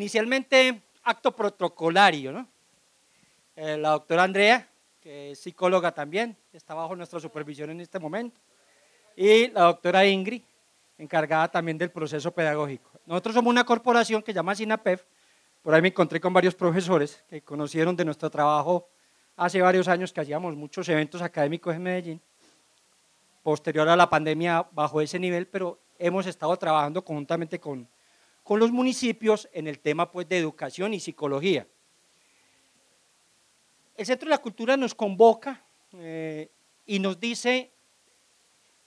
Inicialmente, acto protocolario, ¿no? Eh, la doctora Andrea, que es psicóloga también, está bajo nuestra supervisión en este momento, y la doctora Ingrid, encargada también del proceso pedagógico. Nosotros somos una corporación que se llama SINAPEF, por ahí me encontré con varios profesores que conocieron de nuestro trabajo hace varios años que hacíamos muchos eventos académicos en Medellín, posterior a la pandemia bajo ese nivel, pero hemos estado trabajando conjuntamente con con los municipios en el tema pues, de educación y psicología. El Centro de la Cultura nos convoca eh, y nos dice,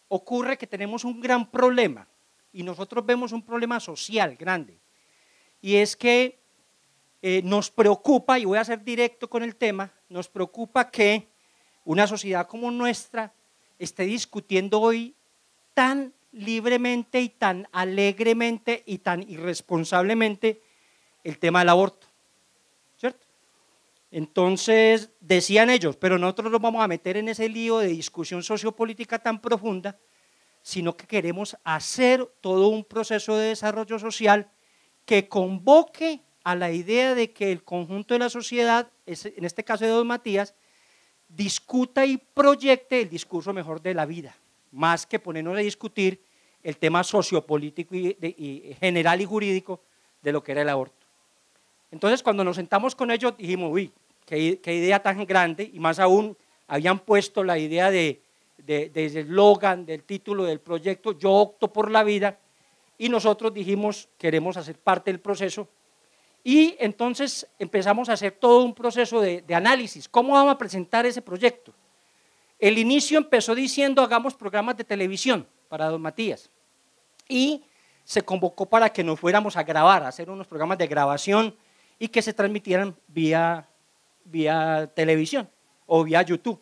ocurre que tenemos un gran problema y nosotros vemos un problema social grande. Y es que eh, nos preocupa, y voy a ser directo con el tema, nos preocupa que una sociedad como nuestra esté discutiendo hoy tan libremente y tan alegremente y tan irresponsablemente el tema del aborto. ¿Cierto? Entonces, decían ellos, pero nosotros nos vamos a meter en ese lío de discusión sociopolítica tan profunda, sino que queremos hacer todo un proceso de desarrollo social que convoque a la idea de que el conjunto de la sociedad, en este caso de Don Matías, discuta y proyecte el discurso mejor de la vida más que ponernos a discutir el tema sociopolítico y, general y jurídico de lo que era el aborto. Entonces, cuando nos sentamos con ellos, dijimos, uy, qué, idea tan grande, y más aún habían puesto la idea de, del eslogan, del título del proyecto, yo opto por la vida, y nosotros dijimos, queremos hacer parte del proceso, y entonces empezamos a hacer todo un proceso de análisis, cómo vamos a presentar ese proyecto, el inicio empezó diciendo hagamos programas de televisión para don Matías. Y se convocó para que nos fuéramos a grabar, a hacer unos programas de grabación y que se transmitieran vía, televisión o vía YouTube.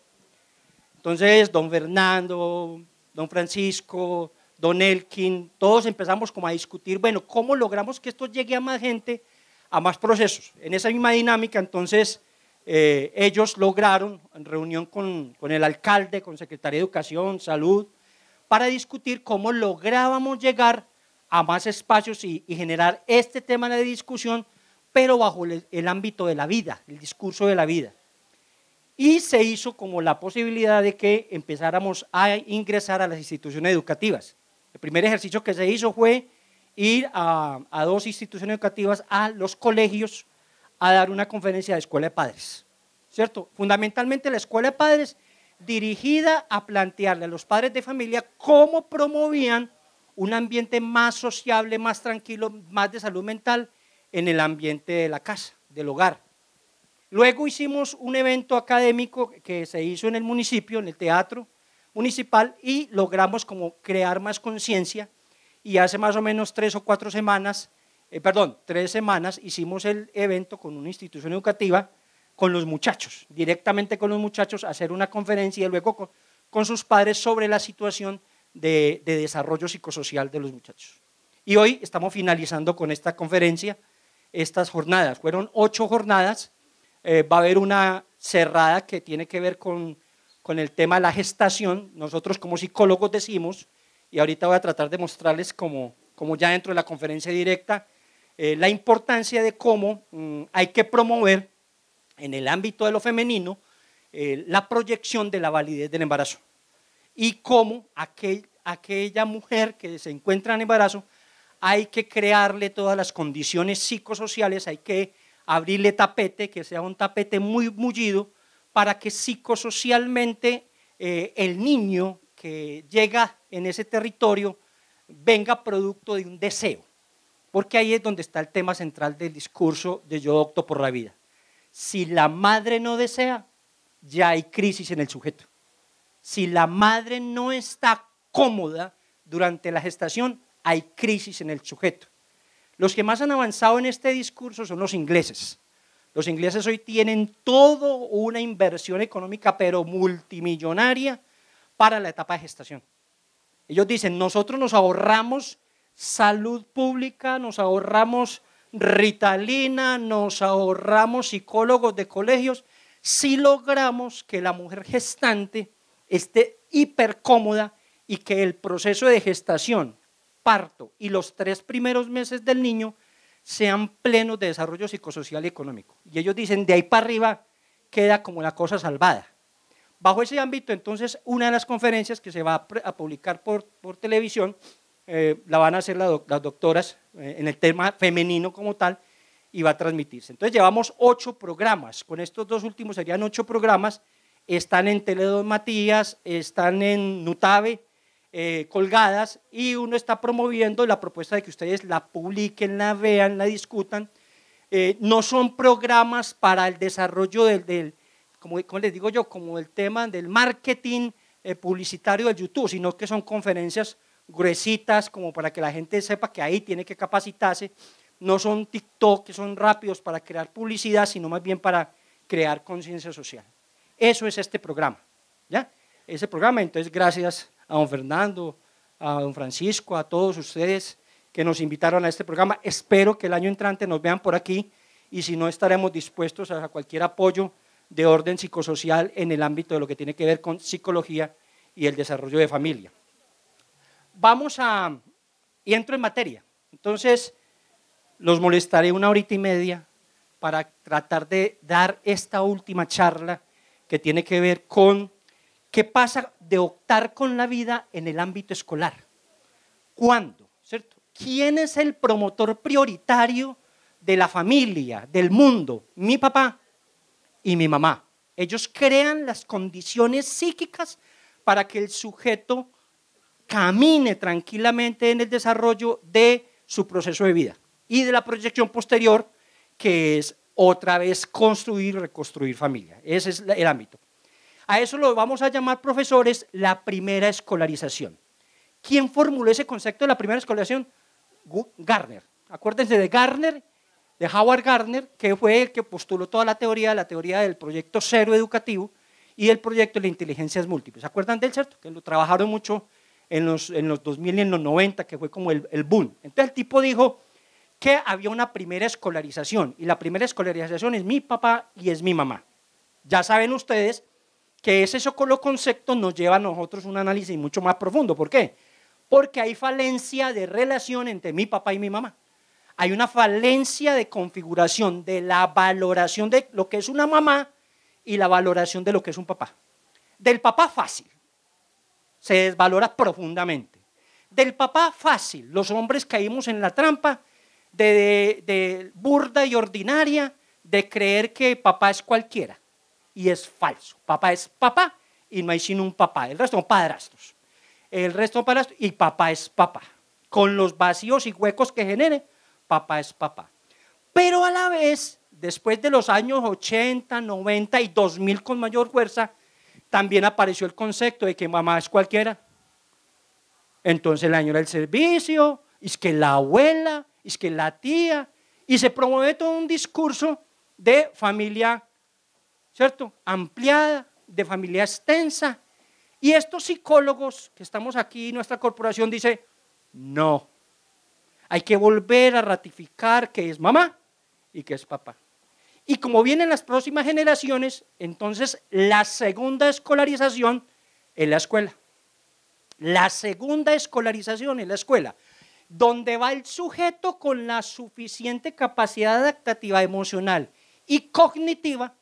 Entonces, don Fernando, don Francisco, don Elkin, todos empezamos como a discutir, bueno, ¿cómo logramos que esto llegue a más gente, a más procesos? En esa misma dinámica, entonces, eh, ellos lograron, en reunión con, el alcalde, con Secretaría de Educación, Salud, para discutir cómo lográbamos llegar a más espacios y, generar este tema de discusión, pero bajo el, ámbito de la vida, el discurso de la vida. Y se hizo como la posibilidad de que empezáramos a ingresar a las instituciones educativas. El primer ejercicio que se hizo fue ir a, dos instituciones educativas, a los colegios a dar una conferencia de escuela de padres, ¿cierto? Fundamentalmente la escuela de padres dirigida a plantearle a los padres de familia cómo promovían un ambiente más sociable, más tranquilo, más de salud mental en el ambiente de la casa, del hogar. Luego hicimos un evento académico que se hizo en el municipio, en el teatro municipal, y logramos como crear más conciencia. Y hace más o menos tres o cuatro semanas eh, perdón, tres semanas hicimos el evento con una institución educativa, con los muchachos, directamente con los muchachos, hacer una conferencia y luego con, sus padres sobre la situación de, desarrollo psicosocial de los muchachos. Y hoy estamos finalizando con esta conferencia, estas jornadas. Fueron ocho jornadas. Eh, va a haber una cerrada que tiene que ver con, con, el tema de la gestación. Nosotros como psicólogos decimos, y ahorita voy a tratar de mostrarles como, como ya dentro de la conferencia directa, eh, la importancia de cómo mm, hay que promover en el ámbito de lo femenino eh, la proyección de la validez del embarazo y cómo aquella mujer que se encuentra en embarazo hay que crearle todas las condiciones psicosociales, hay que abrirle tapete, que sea un tapete muy mullido, para que psicosocialmente eh, el niño que llega en ese territorio venga producto de un deseo. Porque ahí es donde está el tema central del discurso de yo opto por la vida. Si la madre no desea, ya hay crisis en el sujeto. Si la madre no está cómoda durante la gestación, hay crisis en el sujeto. Los que más han avanzado en este discurso son los ingleses. Los ingleses hoy tienen toda una inversión económica, pero multimillonaria, para la etapa de gestación. Ellos dicen, nosotros nos ahorramos salud pública, nos ahorramos ritalina, nos ahorramos psicólogos de colegios, si logramos que la mujer gestante esté hipercómoda y que el proceso de gestación, parto y los tres primeros meses del niño sean plenos de desarrollo psicosocial y económico. Y ellos dicen, de ahí para arriba queda como la cosa salvada. Bajo ese ámbito, entonces, una de las conferencias que se va a publicar por, por televisión eh, la van a hacer las doctoras eh, en el tema femenino como tal y va a transmitirse. Entonces llevamos ocho programas, con estos dos últimos serían ocho programas, están en Teledon Matías, están en Nutave, eh, colgadas, y uno está promoviendo la propuesta de que ustedes la publiquen, la vean, la discutan. no son programas para el desarrollo del, como, como, les digo yo, como el tema del marketing publicitario de YouTube, sino que son conferencias gruesitas como para que la gente sepa que ahí tiene que capacitarse. No son TikTok, que son rápidos para crear publicidad, sino más bien para crear conciencia social. Eso es este programa, ¿ya? Ese programa, entonces gracias a don Fernando, a don Francisco, a todos ustedes que nos invitaron a este programa. Espero que el año entrante nos vean por aquí y si no estaremos dispuestos a cualquier apoyo de orden psicosocial en el ámbito de lo que tiene que ver con psicología y el desarrollo de familia vamos a... y entro en materia. Entonces, los molestaré una horita y media para tratar de dar esta última charla que tiene que ver con qué pasa de optar con la vida en el ámbito escolar. ¿Cuándo? ¿Cierto? ¿Quién es el promotor prioritario de la familia, del mundo? Mi papá y mi mamá. Ellos crean las condiciones psíquicas para que el sujeto camine tranquilamente en el desarrollo de su proceso de vida y de la proyección posterior, que es otra vez construir, reconstruir familia. Ese es el ámbito. A eso lo vamos a llamar, profesores, la primera escolarización. ¿Quién formuló ese concepto de la primera escolarización? Garner. Acuérdense de Gardner, de Howard Gardner, que fue el que postuló toda la teoría, la teoría del proyecto cero educativo y el proyecto de la inteligencia múltiples. ¿Se acuerdan de él, cierto? Que lo trabajaron mucho en los, 2000 y en los 90, que fue como el, el boom. Entonces el tipo dijo que había una primera escolarización, y la primera escolarización es mi papá y es mi mamá. Ya saben ustedes que ese socolo concepto nos lleva a nosotros un análisis mucho más profundo. ¿Por qué? Porque hay falencia de relación entre mi papá y mi mamá. Hay una falencia de configuración de la valoración de lo que es una mamá y la valoración de lo que es un papá. Del papá fácil se desvalora profundamente. Del papá, fácil. Los hombres caímos en la trampa de, burda y ordinaria de creer que papá es cualquiera. Y es falso. Papá es papá y no hay sino un papá. El resto son padrastros. El resto son padrastros y papá es papá. Con los vacíos y huecos que genere, papá es papá. Pero a la vez, después de los años 80, 90 y 2000 con mayor fuerza, también apareció el concepto de que mamá es cualquiera. Entonces la señora del servicio, es que la abuela, es que la tía, y se promueve todo un discurso de familia, ¿cierto? Ampliada, de familia extensa. Y estos psicólogos que estamos aquí, nuestra corporación dice, no, hay que volver a ratificar que es mamá y que es papá. Y como vienen las próximas generaciones, entonces la segunda escolarización es la escuela. La segunda escolarización es la escuela, donde va el sujeto con la suficiente capacidad adaptativa emocional y cognitiva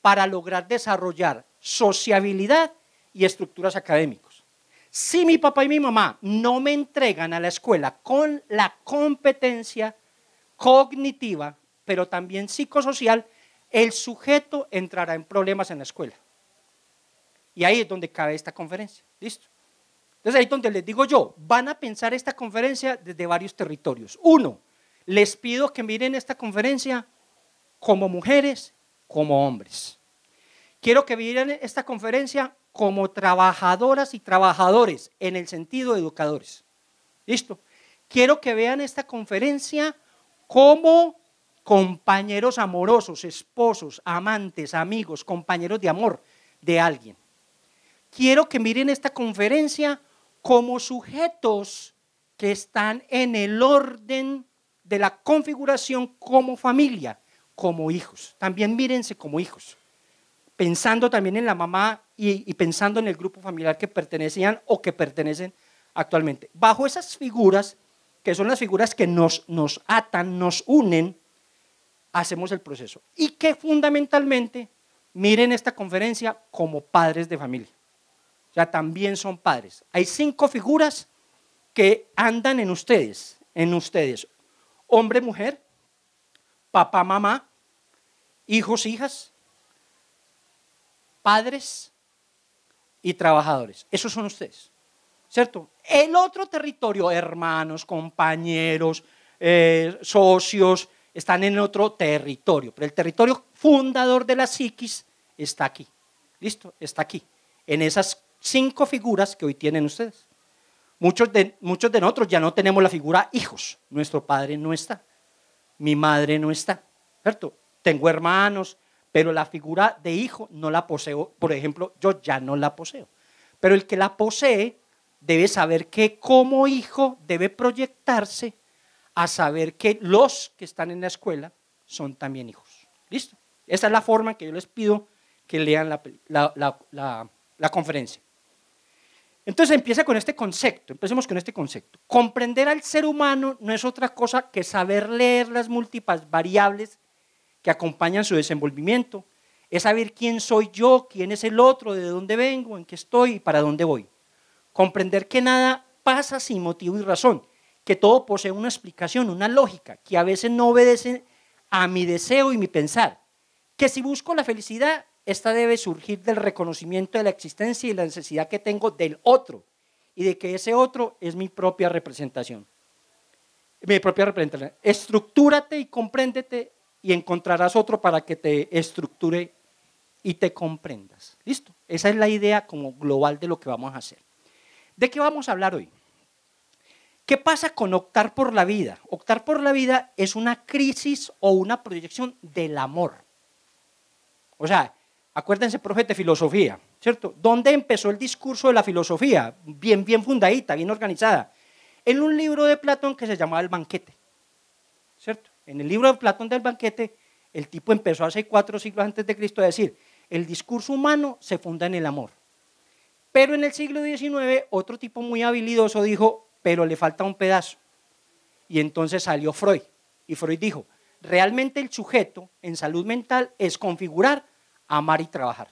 para lograr desarrollar sociabilidad y estructuras académicas. Si mi papá y mi mamá no me entregan a la escuela con la competencia cognitiva pero también psicosocial, el sujeto entrará en problemas en la escuela. Y ahí es donde cabe esta conferencia. ¿Listo? Entonces ahí es donde les digo yo, van a pensar esta conferencia desde varios territorios. Uno, les pido que miren esta conferencia como mujeres, como hombres. Quiero que miren esta conferencia como trabajadoras y trabajadores, en el sentido de educadores. ¿Listo? Quiero que vean esta conferencia como compañeros amorosos, esposos, amantes, amigos, compañeros de amor de alguien. Quiero que miren esta conferencia como sujetos que están en el orden de la configuración como familia, como hijos. También mírense como hijos, pensando también en la mamá y, pensando en el grupo familiar que pertenecían o que pertenecen actualmente. Bajo esas figuras, que son las figuras que nos atan, nos unen, hacemos el proceso. Y que fundamentalmente miren esta conferencia como padres de familia. O sea, también son padres. Hay cinco figuras que andan en ustedes, en ustedes. Hombre, mujer, papá, mamá, hijos, hijas, padres y trabajadores. Esos son ustedes, ¿cierto? El otro territorio, hermanos, compañeros, eh, socios, están en otro territorio, pero el territorio fundador de la psiquis está aquí. ¿Listo? Está aquí, en esas cinco figuras que hoy tienen ustedes. Muchos de, muchos de nosotros ya no tenemos la figura hijos. Nuestro padre no está, mi madre no está, ¿cierto? Tengo hermanos, pero la figura de hijo no la poseo. Por ejemplo, yo ya no la poseo. Pero el que la posee debe saber que como hijo debe proyectarse a saber que los que están en la escuela son también hijos. ¿Listo? Esa es la forma que yo les pido que lean la, la conferencia. Entonces empieza con este concepto, empecemos con este concepto. Comprender al ser humano no es otra cosa que saber leer las múltiples variables que acompañan su desenvolvimiento. Es saber quién soy yo, quién es el otro, de dónde vengo, en qué estoy y para dónde voy. Comprender que nada pasa sin motivo y razón, que todo posee una explicación, una lógica, que a veces no obedece a mi deseo y mi pensar. Que si busco la felicidad, esta debe surgir del reconocimiento de la existencia y la necesidad que tengo del otro, y de que ese otro es mi propia representación. Mi propia representación. Estructúrate y compréndete y encontrarás otro para que te estructure y te comprendas. ¿Listo? Esa es la idea como global de lo que vamos a hacer. ¿De qué vamos a hablar hoy? ¿Qué pasa con optar por la vida? Optar por la vida es una crisis o una proyección del amor. O sea, acuérdense, profe, de filosofía, ¿cierto? ¿Dónde empezó el discurso de la filosofía? Bien, bien fundadita, bien organizada. En un libro de Platón que se llamaba El banquete, ¿cierto? En el libro de Platón del banquete, el tipo empezó hace cuatro siglos antes de Cristo a decir, el discurso humano se funda en el amor. Pero en el siglo XIX, otro tipo muy habilidoso dijo, pero le falta un pedazo. Y entonces salió Freud. Y Freud dijo, realmente el sujeto en salud mental es configurar, amar y trabajar.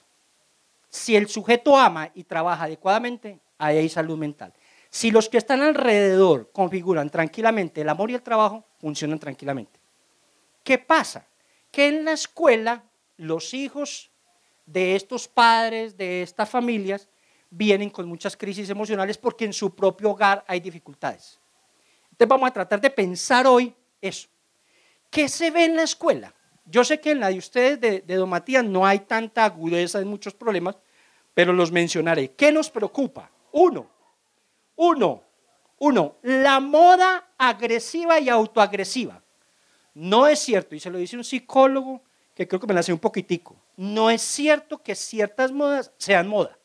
Si el sujeto ama y trabaja adecuadamente, ahí hay salud mental. Si los que están alrededor configuran tranquilamente el amor y el trabajo, funcionan tranquilamente. ¿Qué pasa? Que en la escuela los hijos de estos padres, de estas familias, vienen con muchas crisis emocionales porque en su propio hogar hay dificultades. Entonces vamos a tratar de pensar hoy eso. ¿Qué se ve en la escuela? Yo sé que en la de ustedes, de, Don Matías, no hay tanta agudeza en muchos problemas, pero los mencionaré. ¿Qué nos preocupa? Uno, uno, uno, la moda agresiva y autoagresiva. No es cierto, y se lo dice un psicólogo que creo que me la hace un poquitico, no es cierto que ciertas modas sean moda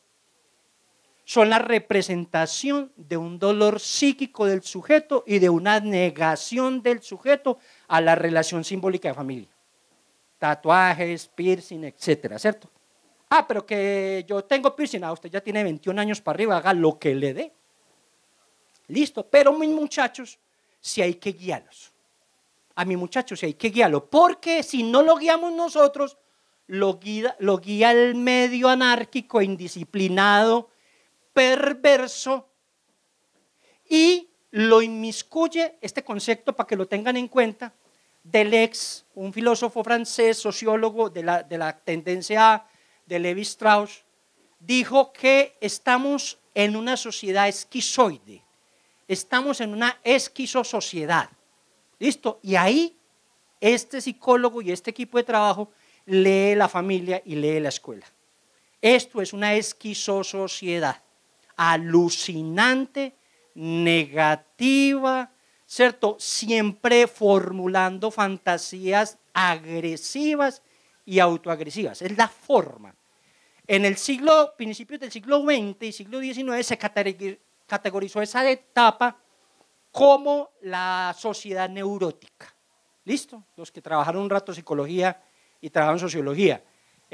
son la representación de un dolor psíquico del sujeto y de una negación del sujeto a la relación simbólica de familia. Tatuajes, piercing, etcétera, ¿cierto? Ah, pero que yo tengo piercing, ah, usted ya tiene 21 años para arriba, haga lo que le dé. Listo, pero mis muchachos, si hay que guiarlos. A mis muchachos, si hay que guiarlos, porque si no lo guiamos nosotros, lo guía, lo guía el medio anárquico, indisciplinado, perverso y lo inmiscuye, este concepto para que lo tengan en cuenta, Deleuze, un filósofo francés, sociólogo de la, de la tendencia A, de Levi Strauss, dijo que estamos en una sociedad esquizoide, estamos en una esquizosociedad. ¿Listo? Y ahí este psicólogo y este equipo de trabajo lee la familia y lee la escuela. Esto es una esquizosociedad alucinante, negativa, ¿cierto? Siempre formulando fantasías agresivas y autoagresivas. Es la forma. En el siglo, principios del siglo XX y siglo XIX se categorizó esa etapa como la sociedad neurótica. ¿Listo? Los que trabajaron un rato psicología y trabajaron sociología.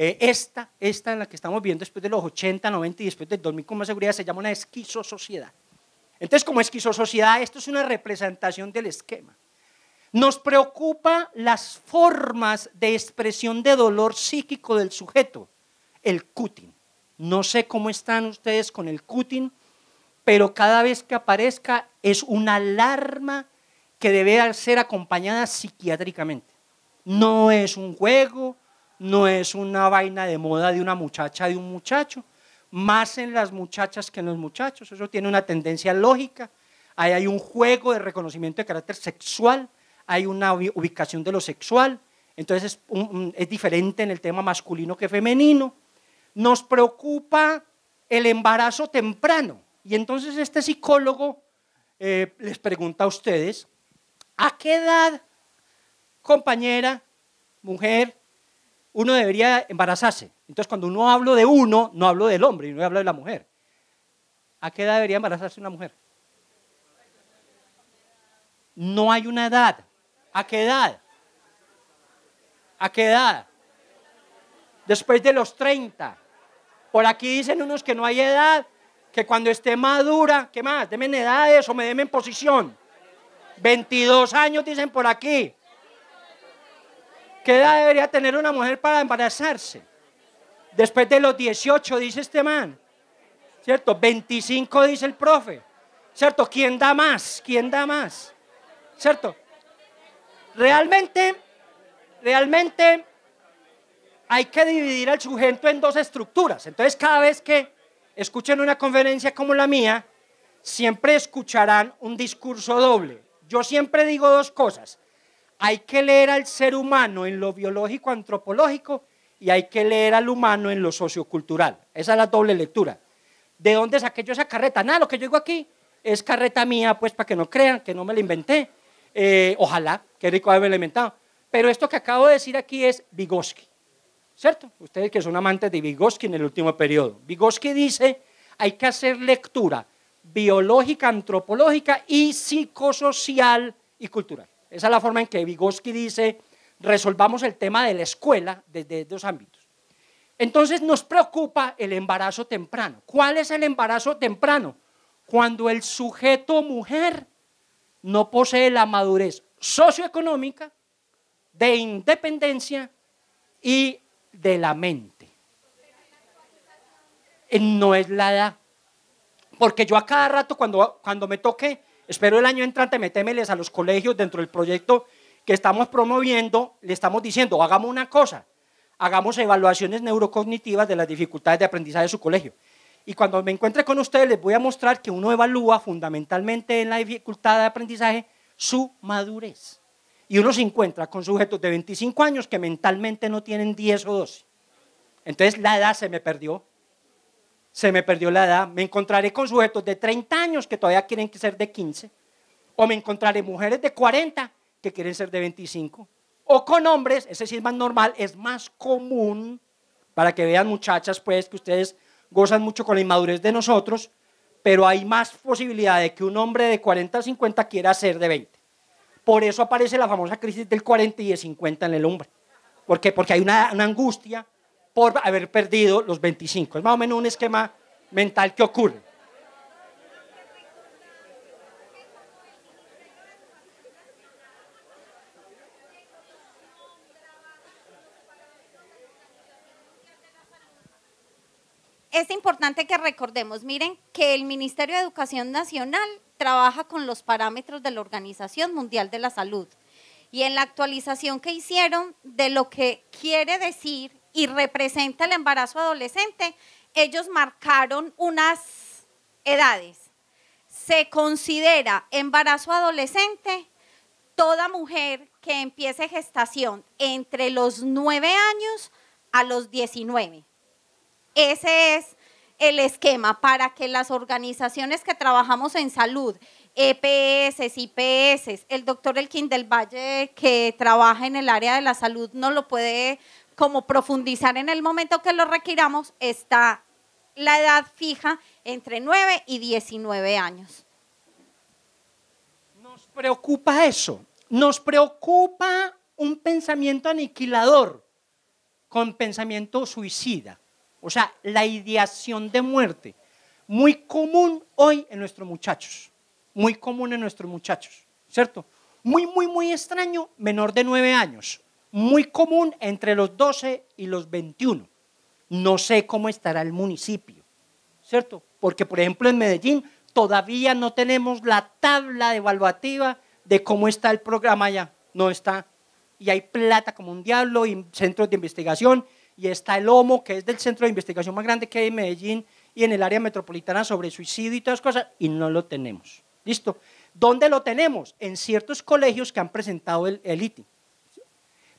Eh, esta, esta en la que estamos viendo después de los 80, 90 y después del 2000 con más seguridad se llama una esquizosociedad. Entonces, como esquizosociedad, esto es una representación del esquema. Nos preocupa las formas de expresión de dolor psíquico del sujeto, el cutting. No sé cómo están ustedes con el cutting, pero cada vez que aparezca es una alarma que debe ser acompañada psiquiátricamente. No es un juego, no es una vaina de moda de una muchacha, de un muchacho, más en las muchachas que en los muchachos. Eso tiene una tendencia lógica. Ahí hay un juego de reconocimiento de carácter sexual, hay una ubicación de lo sexual. Entonces es, diferente en el tema masculino que femenino. Nos preocupa el embarazo temprano. Y entonces este psicólogo eh, les pregunta a ustedes, ¿a qué edad, compañera, mujer, uno debería embarazarse. Entonces, cuando uno hablo de uno, no hablo del hombre, y no hablo de la mujer. ¿A qué edad debería embarazarse una mujer? No hay una edad. ¿A qué edad? ¿A qué edad? Después de los 30. Por aquí dicen unos que no hay edad, que cuando esté madura, ¿qué más? Deme edades o me deme en posición. 22 años dicen por aquí. ¿Qué edad debería tener una mujer para embarazarse? Después de los 18, dice este man. ¿Cierto? 25, dice el profe. ¿Cierto? ¿Quién da más? ¿Quién da más? ¿Cierto? Realmente, realmente hay que dividir al sujeto en dos estructuras. Entonces, cada vez que escuchen una conferencia como la mía, siempre escucharán un discurso doble. Yo siempre digo dos cosas hay que leer al ser humano en lo biológico antropológico y hay que leer al humano en lo sociocultural. Esa es la doble lectura. ¿De dónde saqué yo esa carreta? Nada, lo que yo digo aquí es carreta mía, pues para que no crean que no me la inventé. Eh, ojalá, qué rico haberme inventado. Pero esto que acabo de decir aquí es Vygotsky, ¿cierto? Ustedes que son amantes de Vygotsky en el último periodo. Vygotsky dice, hay que hacer lectura biológica, antropológica y psicosocial y cultural. Esa es la forma en que Vygotsky dice, resolvamos el tema de la escuela desde dos ámbitos. Entonces nos preocupa el embarazo temprano. ¿Cuál es el embarazo temprano? Cuando el sujeto mujer no posee la madurez socioeconómica, de independencia y de la mente. Eh, no es la edad. Porque yo a cada rato, cuando, cuando me toque Espero el año entrante metémeles a los colegios dentro del proyecto que estamos promoviendo, le estamos diciendo, hagamos una cosa, hagamos evaluaciones neurocognitivas de las dificultades de aprendizaje de su colegio. Y cuando me encuentre con ustedes les voy a mostrar que uno evalúa fundamentalmente en la dificultad de aprendizaje su madurez. Y uno se encuentra con sujetos de 25 años que mentalmente no tienen 10 o 12. Entonces la edad se me perdió, se me perdió la edad, me encontraré con sujetos de 30 años que todavía quieren ser de 15, o me encontraré mujeres de 40 que quieren ser de 25, o con hombres, ese sí es más normal, es más común, para que vean muchachas, pues que ustedes gozan mucho con la inmadurez de nosotros, pero hay más posibilidad de que un hombre de 40 a 50 quiera ser de 20. Por eso aparece la famosa crisis del 40 y de 50 en el hombre. ¿Por Porque hay una angustia por haber perdido los 25. Es más o menos un esquema mental que ocurre. es importante que recordemos, miren, que el Ministerio de Educación Nacional trabaja con los parámetros de la Organización Mundial de la Salud. Y en la actualización que hicieron de lo que quiere decir y representa el embarazo adolescente, ellos marcaron unas edades. Se considera embarazo adolescente toda mujer que empiece gestación entre los 9 años a los 19. Ese es el esquema para que las organizaciones que trabajamos en salud, EPS, IPS, el doctor Elkin del Valle que trabaja en el área de la salud no lo puede como profundizar en el momento que lo requiramos, está la edad fija entre 9 y 19 años. Nos preocupa eso, nos preocupa un pensamiento aniquilador con pensamiento suicida, o sea, la ideación de muerte, muy común hoy en nuestros muchachos, muy común en nuestros muchachos, ¿cierto? Muy, muy, muy extraño, menor de 9 años, muy común entre los 12 y los 21. No sé cómo estará el municipio, ¿cierto? Porque, por ejemplo, en Medellín todavía no tenemos la tabla evaluativa de cómo está el programa ya. No está. Y hay plata como un diablo y centros de investigación. Y está el HOMO, que es del centro de investigación más grande que hay en Medellín y en el área metropolitana sobre suicidio y todas cosas. Y no lo tenemos. ¿Listo? ¿Dónde lo tenemos? En ciertos colegios que han presentado el, el ITI.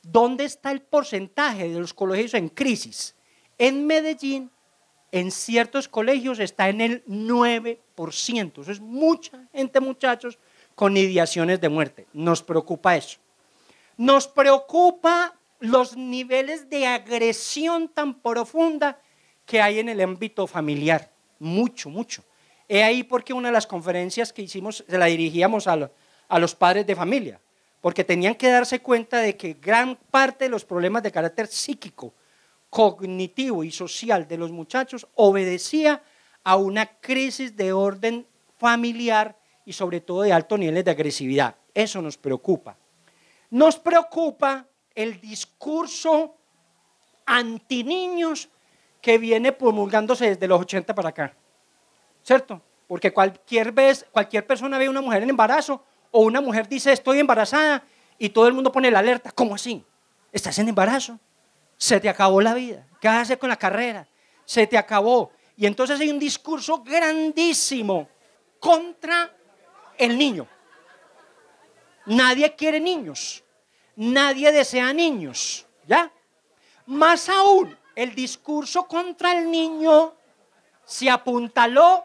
¿Dónde está el porcentaje de los colegios en crisis? En Medellín, en ciertos colegios está en el 9%. es mucha gente, muchachos, con ideaciones de muerte. Nos preocupa eso. Nos preocupa los niveles de agresión tan profunda que hay en el ámbito familiar. Mucho, mucho. He ahí porque una de las conferencias que hicimos se la dirigíamos a los padres de familia porque tenían que darse cuenta de que gran parte de los problemas de carácter psíquico, cognitivo y social de los muchachos obedecía a una crisis de orden familiar y sobre todo de altos niveles de agresividad. Eso nos preocupa. Nos preocupa el discurso anti niños que viene promulgándose desde los 80 para acá. ¿Cierto? Porque cualquier vez, cualquier persona ve a una mujer en embarazo o una mujer dice, estoy embarazada, y todo el mundo pone la alerta. ¿Cómo así? ¿Estás en embarazo? Se te acabó la vida. ¿Qué vas a hacer con la carrera? Se te acabó. Y entonces hay un discurso grandísimo contra el niño. Nadie quiere niños. Nadie desea niños. ¿Ya? Más aún, el discurso contra el niño se apuntaló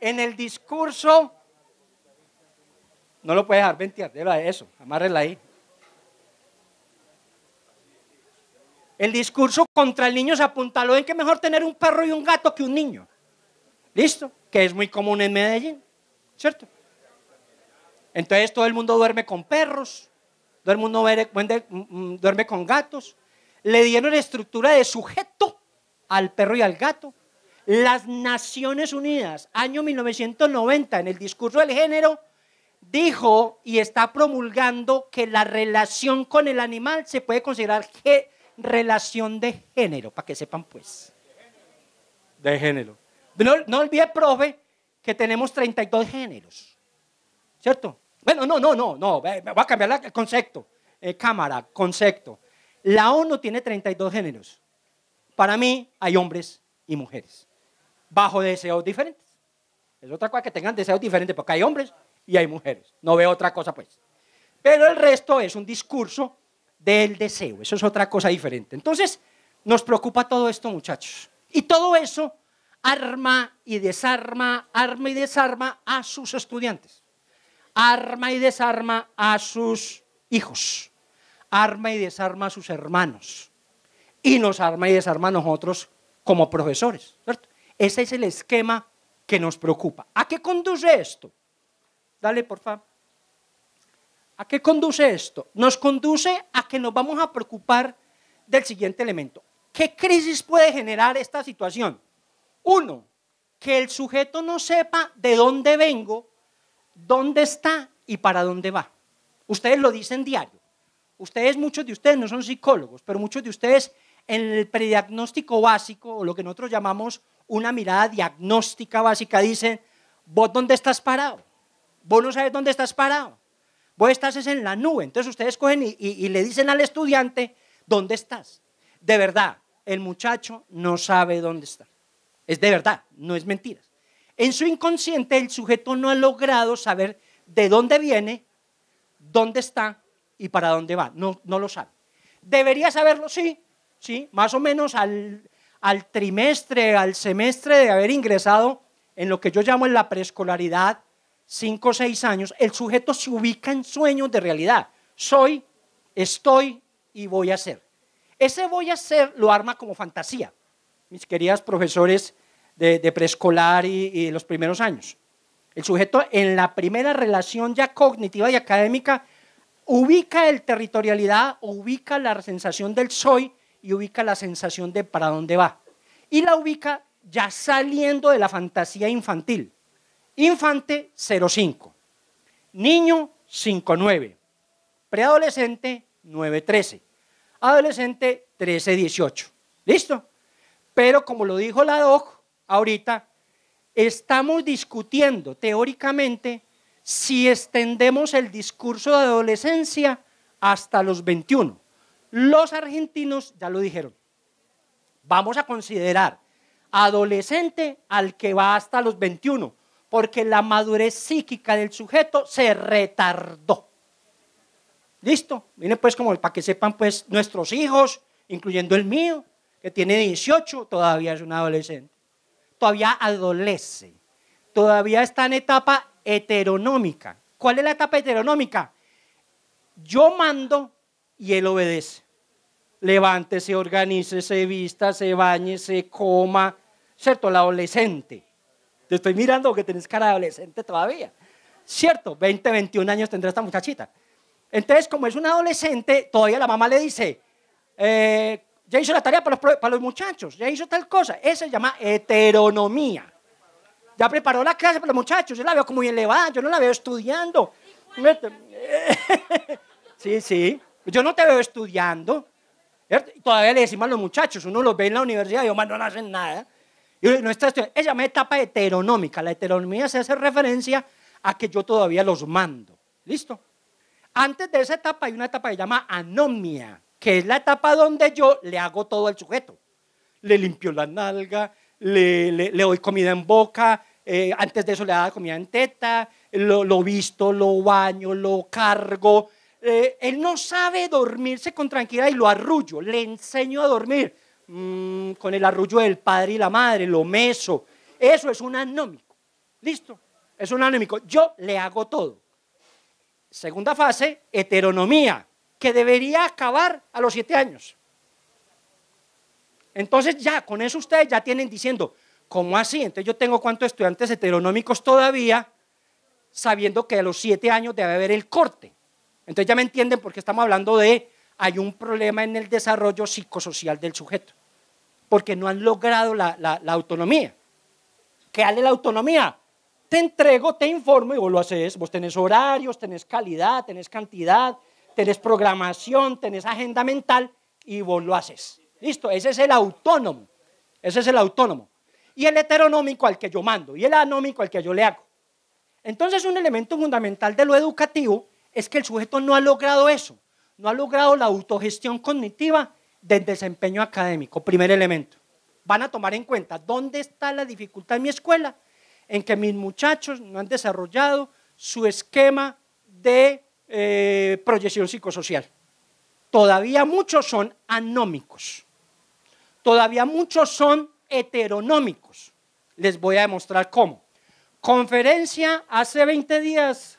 en el discurso no lo puedes dejar ventear, déjalo de eso, amárrela ahí. El discurso contra el niño se apuntaló en que mejor tener un perro y un gato que un niño. ¿Listo? Que es muy común en Medellín, ¿cierto? Entonces todo el mundo duerme con perros, todo el mundo duerme mm, mm, con gatos. Le dieron estructura de sujeto al perro y al gato. Las Naciones Unidas, año 1990, en el discurso del género, dijo y está promulgando que la relación con el animal se puede considerar que relación de género, para que sepan pues. De género. No, no olvide, profe, que tenemos 32 géneros. ¿Cierto? Bueno, no, no, no, no, voy a cambiar el concepto. Eh, cámara, concepto. La ONU tiene 32 géneros. Para mí hay hombres y mujeres, bajo deseos diferentes. Es otra cosa que tengan deseos diferentes, porque hay hombres y hay mujeres. No veo otra cosa, pues. Pero el resto es un discurso del deseo. Eso es otra cosa diferente. Entonces, nos preocupa todo esto, muchachos. Y todo eso arma y desarma, arma y desarma a sus estudiantes. Arma y desarma a sus hijos. Arma y desarma a sus hermanos. Y nos arma y desarma a nosotros como profesores. Ese es el esquema que nos preocupa. ¿A qué conduce esto? Dale, por favor. ¿A qué conduce esto? Nos conduce a que nos vamos a preocupar del siguiente elemento. ¿Qué crisis puede generar esta situación? Uno, que el sujeto no sepa de dónde vengo, dónde está y para dónde va. Ustedes lo dicen diario. Ustedes, muchos de ustedes no son psicólogos, pero muchos de ustedes en el prediagnóstico básico, o lo que nosotros llamamos una mirada diagnóstica básica, dicen, vos dónde estás parado, Vos no sabes dónde estás parado. Vos estás es en la nube. Entonces ustedes cogen y, le dicen al estudiante, ¿dónde estás? De verdad, el muchacho no sabe dónde está. Es de verdad, no es mentira. En su inconsciente el sujeto no ha logrado saber de dónde viene, dónde está y para dónde va. No, no lo sabe. Debería saberlo, sí, sí, más o menos al, al trimestre, al semestre de haber ingresado en lo que yo llamo en la preescolaridad cinco o seis años, el sujeto se ubica en sueños de realidad. Soy, estoy y voy a ser. Ese voy a ser lo arma como fantasía, mis queridas profesores de, preescolar y, los primeros años. El sujeto en la primera relación ya cognitiva y académica ubica el territorialidad, ubica la sensación del soy y ubica la sensación de para dónde va. Y la ubica ya saliendo de la fantasía infantil. Infante 05, niño 59, preadolescente 913, adolescente 1318. ¿Listo? Pero como lo dijo la DOC ahorita, estamos discutiendo teóricamente si extendemos el discurso de adolescencia hasta los 21. Los argentinos ya lo dijeron. Vamos a considerar adolescente al que va hasta los 21 porque la madurez psíquica del sujeto se retardó. ¿Listo? Viene pues como para que sepan pues nuestros hijos, incluyendo el mío, que tiene 18, todavía es un adolescente. Todavía adolece. Todavía está en etapa heteronómica. ¿Cuál es la etapa heteronómica? Yo mando y él obedece. Levántese, organice, se vista, se bañe, se coma, ¿cierto? El adolescente. Te estoy mirando porque tenés cara de adolescente todavía. ¿Cierto? 20, 21 años tendrá esta muchachita. Entonces, como es un adolescente, todavía la mamá le dice, eh, ya hizo la tarea para los, muchachos, ya hizo tal cosa. Eso se llama heteronomía. Ya preparó la clase para los muchachos, yo la veo como muy elevada, yo no la veo estudiando. sí, sí, yo no te veo estudiando. Todavía le decimos a los muchachos, uno los ve en la universidad y demás no hacen nada. Y no Ella me etapa heteronómica. La heteronomía se hace referencia a que yo todavía los mando. ¿Listo? Antes de esa etapa hay una etapa que se llama anomia, que es la etapa donde yo le hago todo al sujeto. Le limpio la nalga, le, le, doy comida en boca, eh, antes de eso le daba comida en teta, lo, visto, lo baño, lo cargo. Eh, él no sabe dormirse con tranquilidad y lo arrullo, le enseño a dormir Mm, con el arrullo del padre y la madre, lo meso. Eso es un anómico. ¿Listo? Es un anómico. Yo le hago todo. Segunda fase, heteronomía, que debería acabar a los siete años. Entonces ya, con eso ustedes ya tienen diciendo, ¿cómo así? Entonces yo tengo cuántos estudiantes heteronómicos todavía, sabiendo que a los siete años debe haber el corte. Entonces ya me entienden por qué estamos hablando de hay un problema en el desarrollo psicosocial del sujeto, porque no han logrado la, autonomía. ¿Qué vale la autonomía? Te entrego, te informo y vos lo haces. Vos tenés horarios, tenés calidad, tenés cantidad, tenés programación, tenés agenda mental y vos lo haces. Listo, ese es el autónomo. Ese es el autónomo. Y el heteronómico al que yo mando y el anómico al que yo le hago. Entonces un elemento fundamental de lo educativo es que el sujeto no ha logrado eso no ha logrado la autogestión cognitiva del desempeño académico. Primer elemento. Van a tomar en cuenta dónde está la dificultad en mi escuela, en que mis muchachos no han desarrollado su esquema de eh, proyección psicosocial. Todavía muchos son anómicos. Todavía muchos son heteronómicos. Les voy a demostrar cómo. Conferencia hace 20 días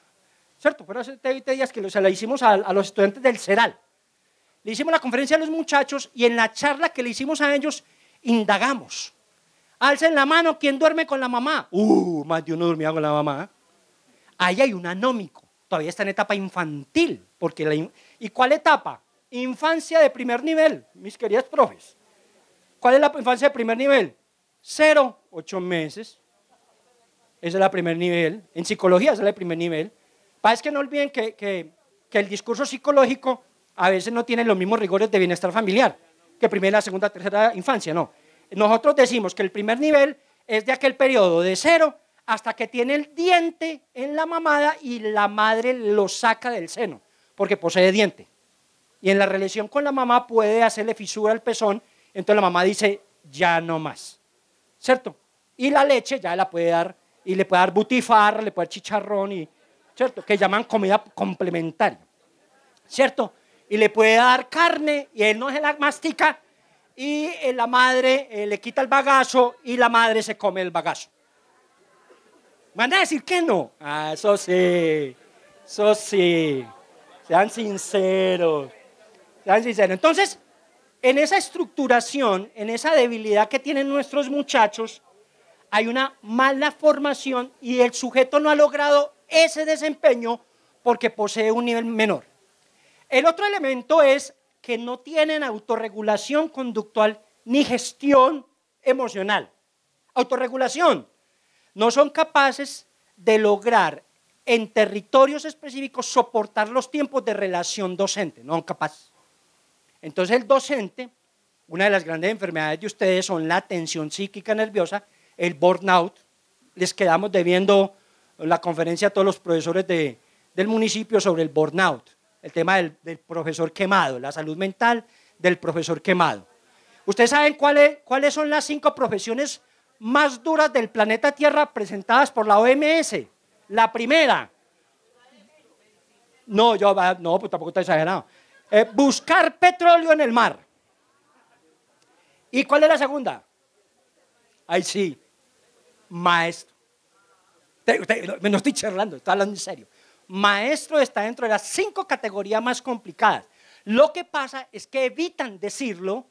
¿cierto? Fueron hace 20 días que se la hicimos a, los estudiantes del CERAL. Le hicimos la conferencia a los muchachos y en la charla que le hicimos a ellos, indagamos. Alcen la mano, ¿quién duerme con la mamá? Uh, más de uno dormía con la mamá. ¿eh? Ahí hay un anómico. Todavía está en etapa infantil. Porque ¿Y cuál etapa? Infancia de primer nivel, mis queridas profes. ¿Cuál es la infancia de primer nivel? Cero, ocho meses. Esa es la primer nivel. En psicología, es la primer nivel. Para que no olviden que, que, el discurso psicológico a veces no tiene los mismos rigores de bienestar familiar que primera, segunda, tercera infancia, no. Nosotros decimos que el primer nivel es de aquel periodo de cero hasta que tiene el diente en la mamada y la madre lo saca del seno, porque posee diente. Y en la relación con la mamá puede hacerle fisura al pezón, entonces la mamá dice, ya no más, ¿cierto? Y la leche ya la puede dar, y le puede dar butifarra, le puede dar chicharrón y, ¿cierto? Que llaman comida complementaria, ¿cierto? Y le puede dar carne y él no se la mastica y eh, la madre eh, le quita el bagazo y la madre se come el bagazo. ¿Van a decir que no? Ah, eso sí, eso sí. Sean sinceros, sean sinceros. Entonces, en esa estructuración, en esa debilidad que tienen nuestros muchachos, hay una mala formación y el sujeto no ha logrado ese desempeño porque posee un nivel menor. El otro elemento es que no tienen autorregulación conductual ni gestión emocional. Autorregulación. No son capaces de lograr en territorios específicos soportar los tiempos de relación docente. No son capaces. Entonces el docente, una de las grandes enfermedades de ustedes son la tensión psíquica nerviosa, el burnout. Les quedamos debiendo la conferencia a todos los profesores del municipio sobre el burnout, el tema del, profesor quemado, la salud mental del profesor quemado. ¿Ustedes saben cuáles son las cinco profesiones más duras del planeta Tierra presentadas por la OMS? La primera. No, yo ah, no, pues tampoco está exagerado. Eh, buscar petróleo en el mar. ¿Y cuál es la segunda? Ahí sí, maestro. Me estoy charlando, estoy hablando en serio. Maestro está dentro de las cinco categorías más complicadas. Lo que pasa es que evitan decirlo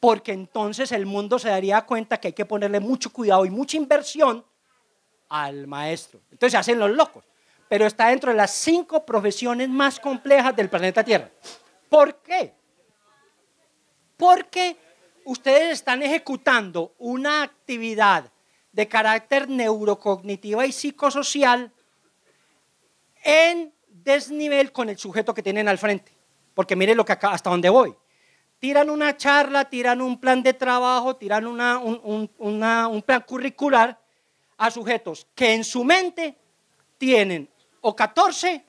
porque entonces el mundo se daría cuenta que hay que ponerle mucho cuidado y mucha inversión al maestro. Entonces hacen los locos. Pero está dentro de las cinco profesiones más complejas del planeta Tierra. ¿Por qué? Porque ustedes están ejecutando una actividad de carácter neurocognitiva y psicosocial en desnivel con el sujeto que tienen al frente. Porque miren lo que hasta dónde voy. Tiran una charla, tiran un plan de trabajo, tiran un, plan curricular a sujetos que en su mente tienen o 14,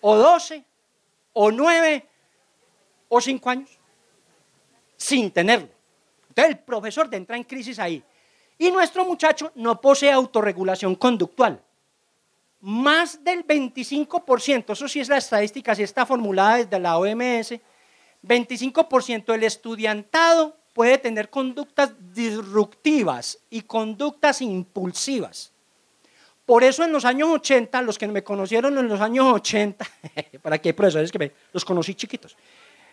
o 12, o 9, o 5 años, sin tenerlo. Entonces el profesor entra en crisis ahí. Y nuestro muchacho no posee autorregulación conductual. Más del 25%, eso sí es la estadística, si está formulada desde la OMS, 25% del estudiantado puede tener conductas disruptivas y conductas impulsivas. Por eso en los años 80, los que me conocieron en los años 80, para que hay profesores que me, los conocí chiquitos,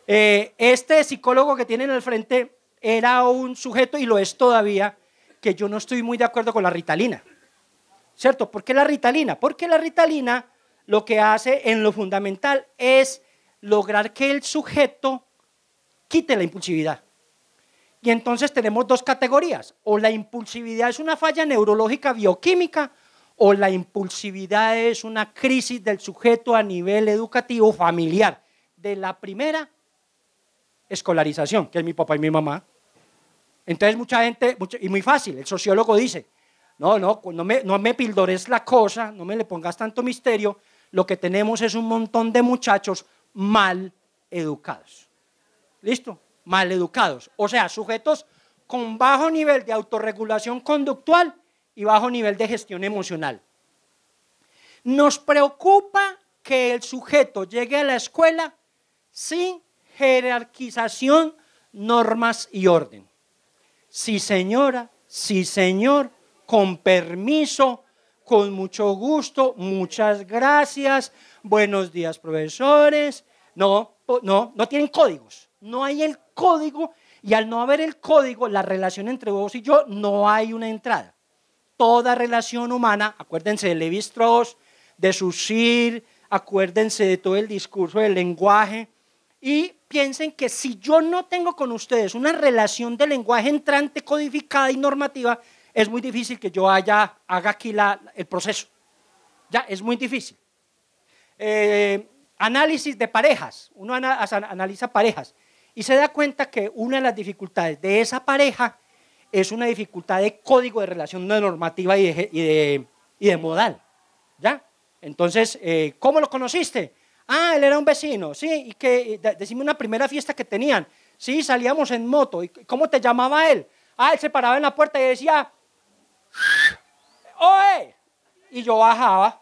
eh, este psicólogo que tienen al frente era un sujeto, y lo es todavía, que yo no estoy muy de acuerdo con la ritalina. ¿Cierto? ¿Por qué la ritalina? Porque la ritalina lo que hace en lo fundamental es lograr que el sujeto quite la impulsividad. Y entonces tenemos dos categorías. O la impulsividad es una falla neurológica bioquímica o la impulsividad es una crisis del sujeto a nivel educativo familiar de la primera escolarización, que es mi papá y mi mamá, entonces mucha gente, y muy fácil, el sociólogo dice, no, no, no me, no pildores la cosa, no me le pongas tanto misterio, lo que tenemos es un montón de muchachos mal educados. ¿Listo? Mal educados. O sea, sujetos con bajo nivel de autorregulación conductual y bajo nivel de gestión emocional. Nos preocupa que el sujeto llegue a la escuela sin jerarquización, normas y orden sí señora, sí señor, con permiso, con mucho gusto, muchas gracias, buenos días profesores. No, no, no tienen códigos, no hay el código y al no haber el código, la relación entre vos y yo, no hay una entrada. Toda relación humana, acuérdense de Levi Strauss, de Susir, acuérdense de todo el discurso del lenguaje, y piensen que si yo no tengo con ustedes una relación de lenguaje entrante, codificada y normativa, es muy difícil que yo haya, haga aquí el proceso. Ya, es muy difícil. Eh, análisis de parejas. Uno analiza parejas y se da cuenta que una de las dificultades de esa pareja es una dificultad de código de relación normativa y de, y de, modal. ¿Ya? Entonces, eh, ¿cómo lo conociste? Ah, él era un vecino, sí, y que, decime una primera fiesta que tenían. Sí, salíamos en moto. ¿Y cómo te llamaba él? Ah, él se paraba en la puerta y decía, ¡Oe! Y yo bajaba.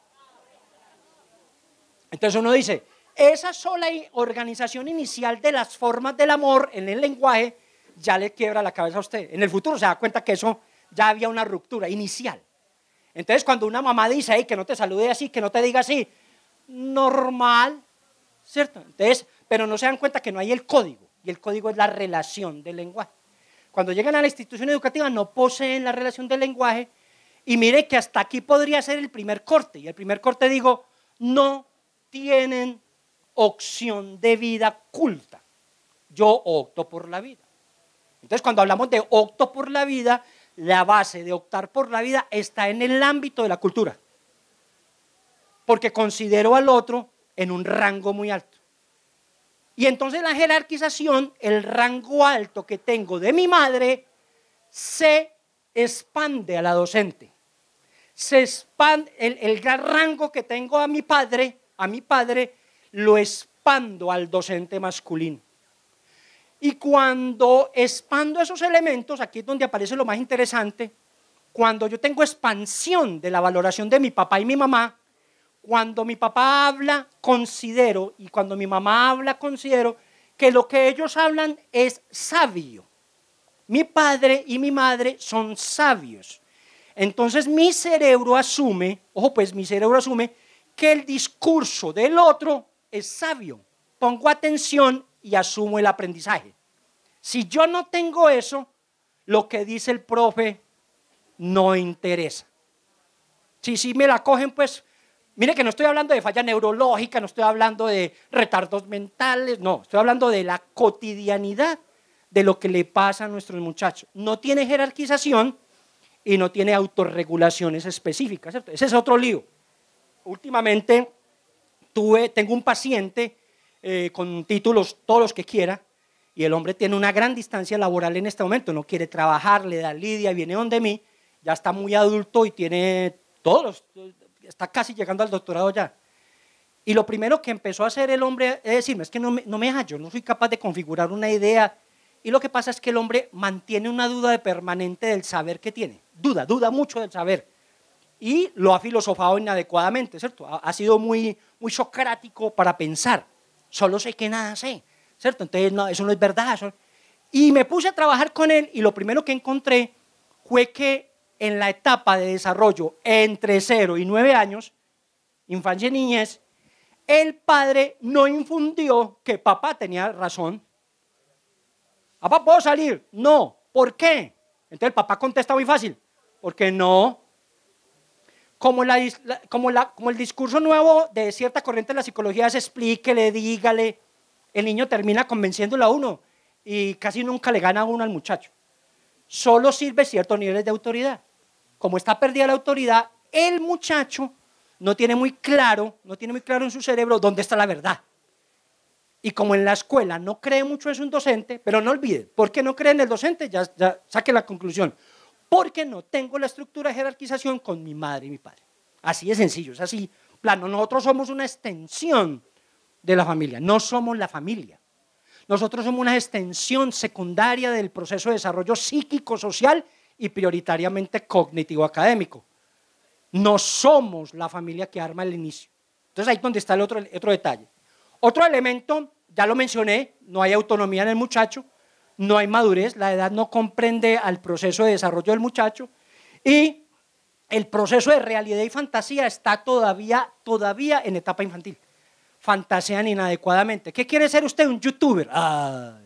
Entonces uno dice, esa sola organización inicial de las formas del amor en el lenguaje ya le quiebra la cabeza a usted. En el futuro se da cuenta que eso ya había una ruptura inicial. Entonces cuando una mamá dice, "ay, que no te salude así, que no te diga así, normal, ¿cierto? Entonces, pero no se dan cuenta que no hay el código, y el código es la relación del lenguaje. Cuando llegan a la institución educativa no poseen la relación del lenguaje, y mire que hasta aquí podría ser el primer corte, y el primer corte digo, no tienen opción de vida culta. Yo opto por la vida. Entonces, cuando hablamos de opto por la vida, la base de optar por la vida está en el ámbito de la cultura porque considero al otro en un rango muy alto. Y entonces la jerarquización, el rango alto que tengo de mi madre, se expande a la docente. Se expande, el, el gran rango que tengo a mi padre, a mi padre, lo expando al docente masculino. Y cuando expando esos elementos, aquí es donde aparece lo más interesante, cuando yo tengo expansión de la valoración de mi papá y mi mamá, cuando mi papá habla, considero, y cuando mi mamá habla, considero que lo que ellos hablan es sabio. Mi padre y mi madre son sabios. Entonces mi cerebro asume, ojo pues, mi cerebro asume que el discurso del otro es sabio. Pongo atención y asumo el aprendizaje. Si yo no tengo eso, lo que dice el profe no interesa. Si si me la cogen, pues Mire que no estoy hablando de falla neurológica, no estoy hablando de retardos mentales, no, estoy hablando de la cotidianidad de lo que le pasa a nuestros muchachos. No tiene jerarquización y no tiene autorregulaciones específicas, ¿cierto? Ese es otro lío. Últimamente tuve, tengo un paciente eh, con títulos, todos los que quiera, y el hombre tiene una gran distancia laboral en este momento, no quiere trabajar, le da lidia, viene donde mí, ya está muy adulto y tiene todos los está casi llegando al doctorado ya. Y lo primero que empezó a hacer el hombre es decirme, es que no me, no me hallo, no soy capaz de configurar una idea. Y lo que pasa es que el hombre mantiene una duda de permanente del saber que tiene. Duda, duda mucho del saber. Y lo ha filosofado inadecuadamente, ¿cierto? Ha, sido muy, muy socrático para pensar. Solo sé que nada sé, ¿cierto? Entonces, no, eso no es verdad. Y me puse a trabajar con él y lo primero que encontré fue que en la etapa de desarrollo entre 0 y 9 años, infancia y niñez, el padre no infundió que papá tenía razón. Papá, ¿puedo salir? No. ¿Por qué? Entonces el papá contesta muy fácil. Porque no. Como, el discurso nuevo de cierta corriente de la psicología es explíquele, dígale, el niño termina convenciéndolo a uno y casi nunca le gana a uno al muchacho. Solo sirve ciertos niveles de autoridad como está perdida la autoridad, el muchacho no tiene muy claro, no tiene muy claro en su cerebro dónde está la verdad. Y como en la escuela no cree mucho en su docente, pero no olvide, qué no cree en el docente, ya, ya saque la conclusión. Porque no tengo la estructura de jerarquización con mi madre y mi padre. Así de sencillo, es así. Plano, nosotros somos una extensión de la familia, no somos la familia. Nosotros somos una extensión secundaria del proceso de desarrollo psíquico-social y prioritariamente cognitivo-académico. No somos la familia que arma el inicio. Entonces ahí es donde está el otro, otro detalle. Otro elemento, ya lo mencioné, no hay autonomía en el muchacho, no hay madurez, la edad no comprende al proceso de desarrollo del muchacho y el proceso de realidad y fantasía está todavía, todavía en etapa infantil. Fantasean inadecuadamente. ¿Qué quiere ser usted? Un youtuber. Ah.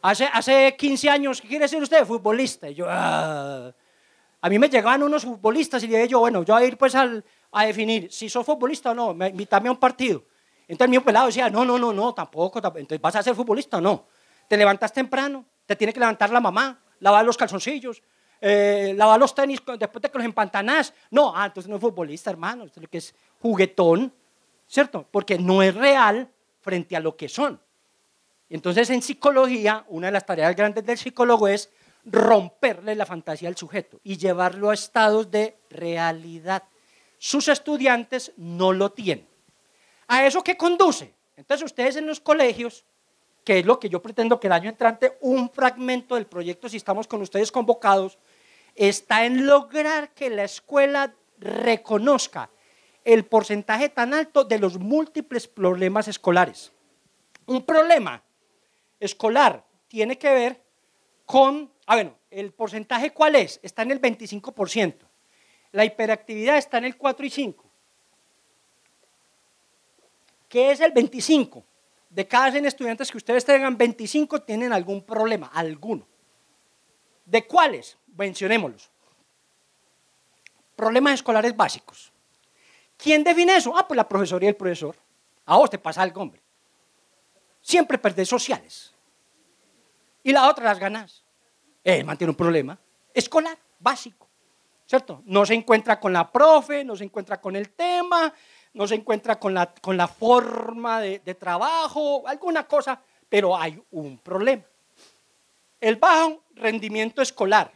Hace, hace 15 años, ¿qué quiere decir usted? Futbolista. yo, ah". A mí me llegaban unos futbolistas y yo, bueno, yo voy a ir pues a definir si soy futbolista o no, me a un partido. Entonces mi pelado decía, no, no, no, no, tampoco, entonces vas a ser futbolista o no. Te levantas temprano, te tiene que levantar la mamá, lavar los calzoncillos, eh, lavar los tenis después de que los empantanás. No, ah, entonces no es futbolista, hermano, es lo que es juguetón, ¿cierto? Porque no es real frente a lo que son. Entonces, en psicología, una de las tareas grandes del psicólogo es romperle la fantasía al sujeto y llevarlo a estados de realidad. Sus estudiantes no lo tienen. ¿A eso qué conduce? Entonces, ustedes en los colegios, que es lo que yo pretendo que el año entrante, un fragmento del proyecto, si estamos con ustedes convocados, está en lograr que la escuela reconozca el porcentaje tan alto de los múltiples problemas escolares. Un problema escolar tiene que ver con, ah bueno, el porcentaje cuál es, está en el 25%, la hiperactividad está en el 4 y 5. ¿Qué es el 25? De cada 100 estudiantes que ustedes tengan, 25 tienen algún problema, alguno. ¿De cuáles? Mencionémoslos. Problemas escolares básicos. ¿Quién define eso? Ah, pues la profesoría y el profesor. A vos te pasa algo, hombre siempre perdés sociales. Y la otra las ganas. Mantiene mantiene un problema escolar, básico, ¿cierto? No se encuentra con la profe, no se encuentra con el tema, no se encuentra con la, con la forma de, de trabajo, alguna cosa, pero hay un problema. El bajo rendimiento escolar,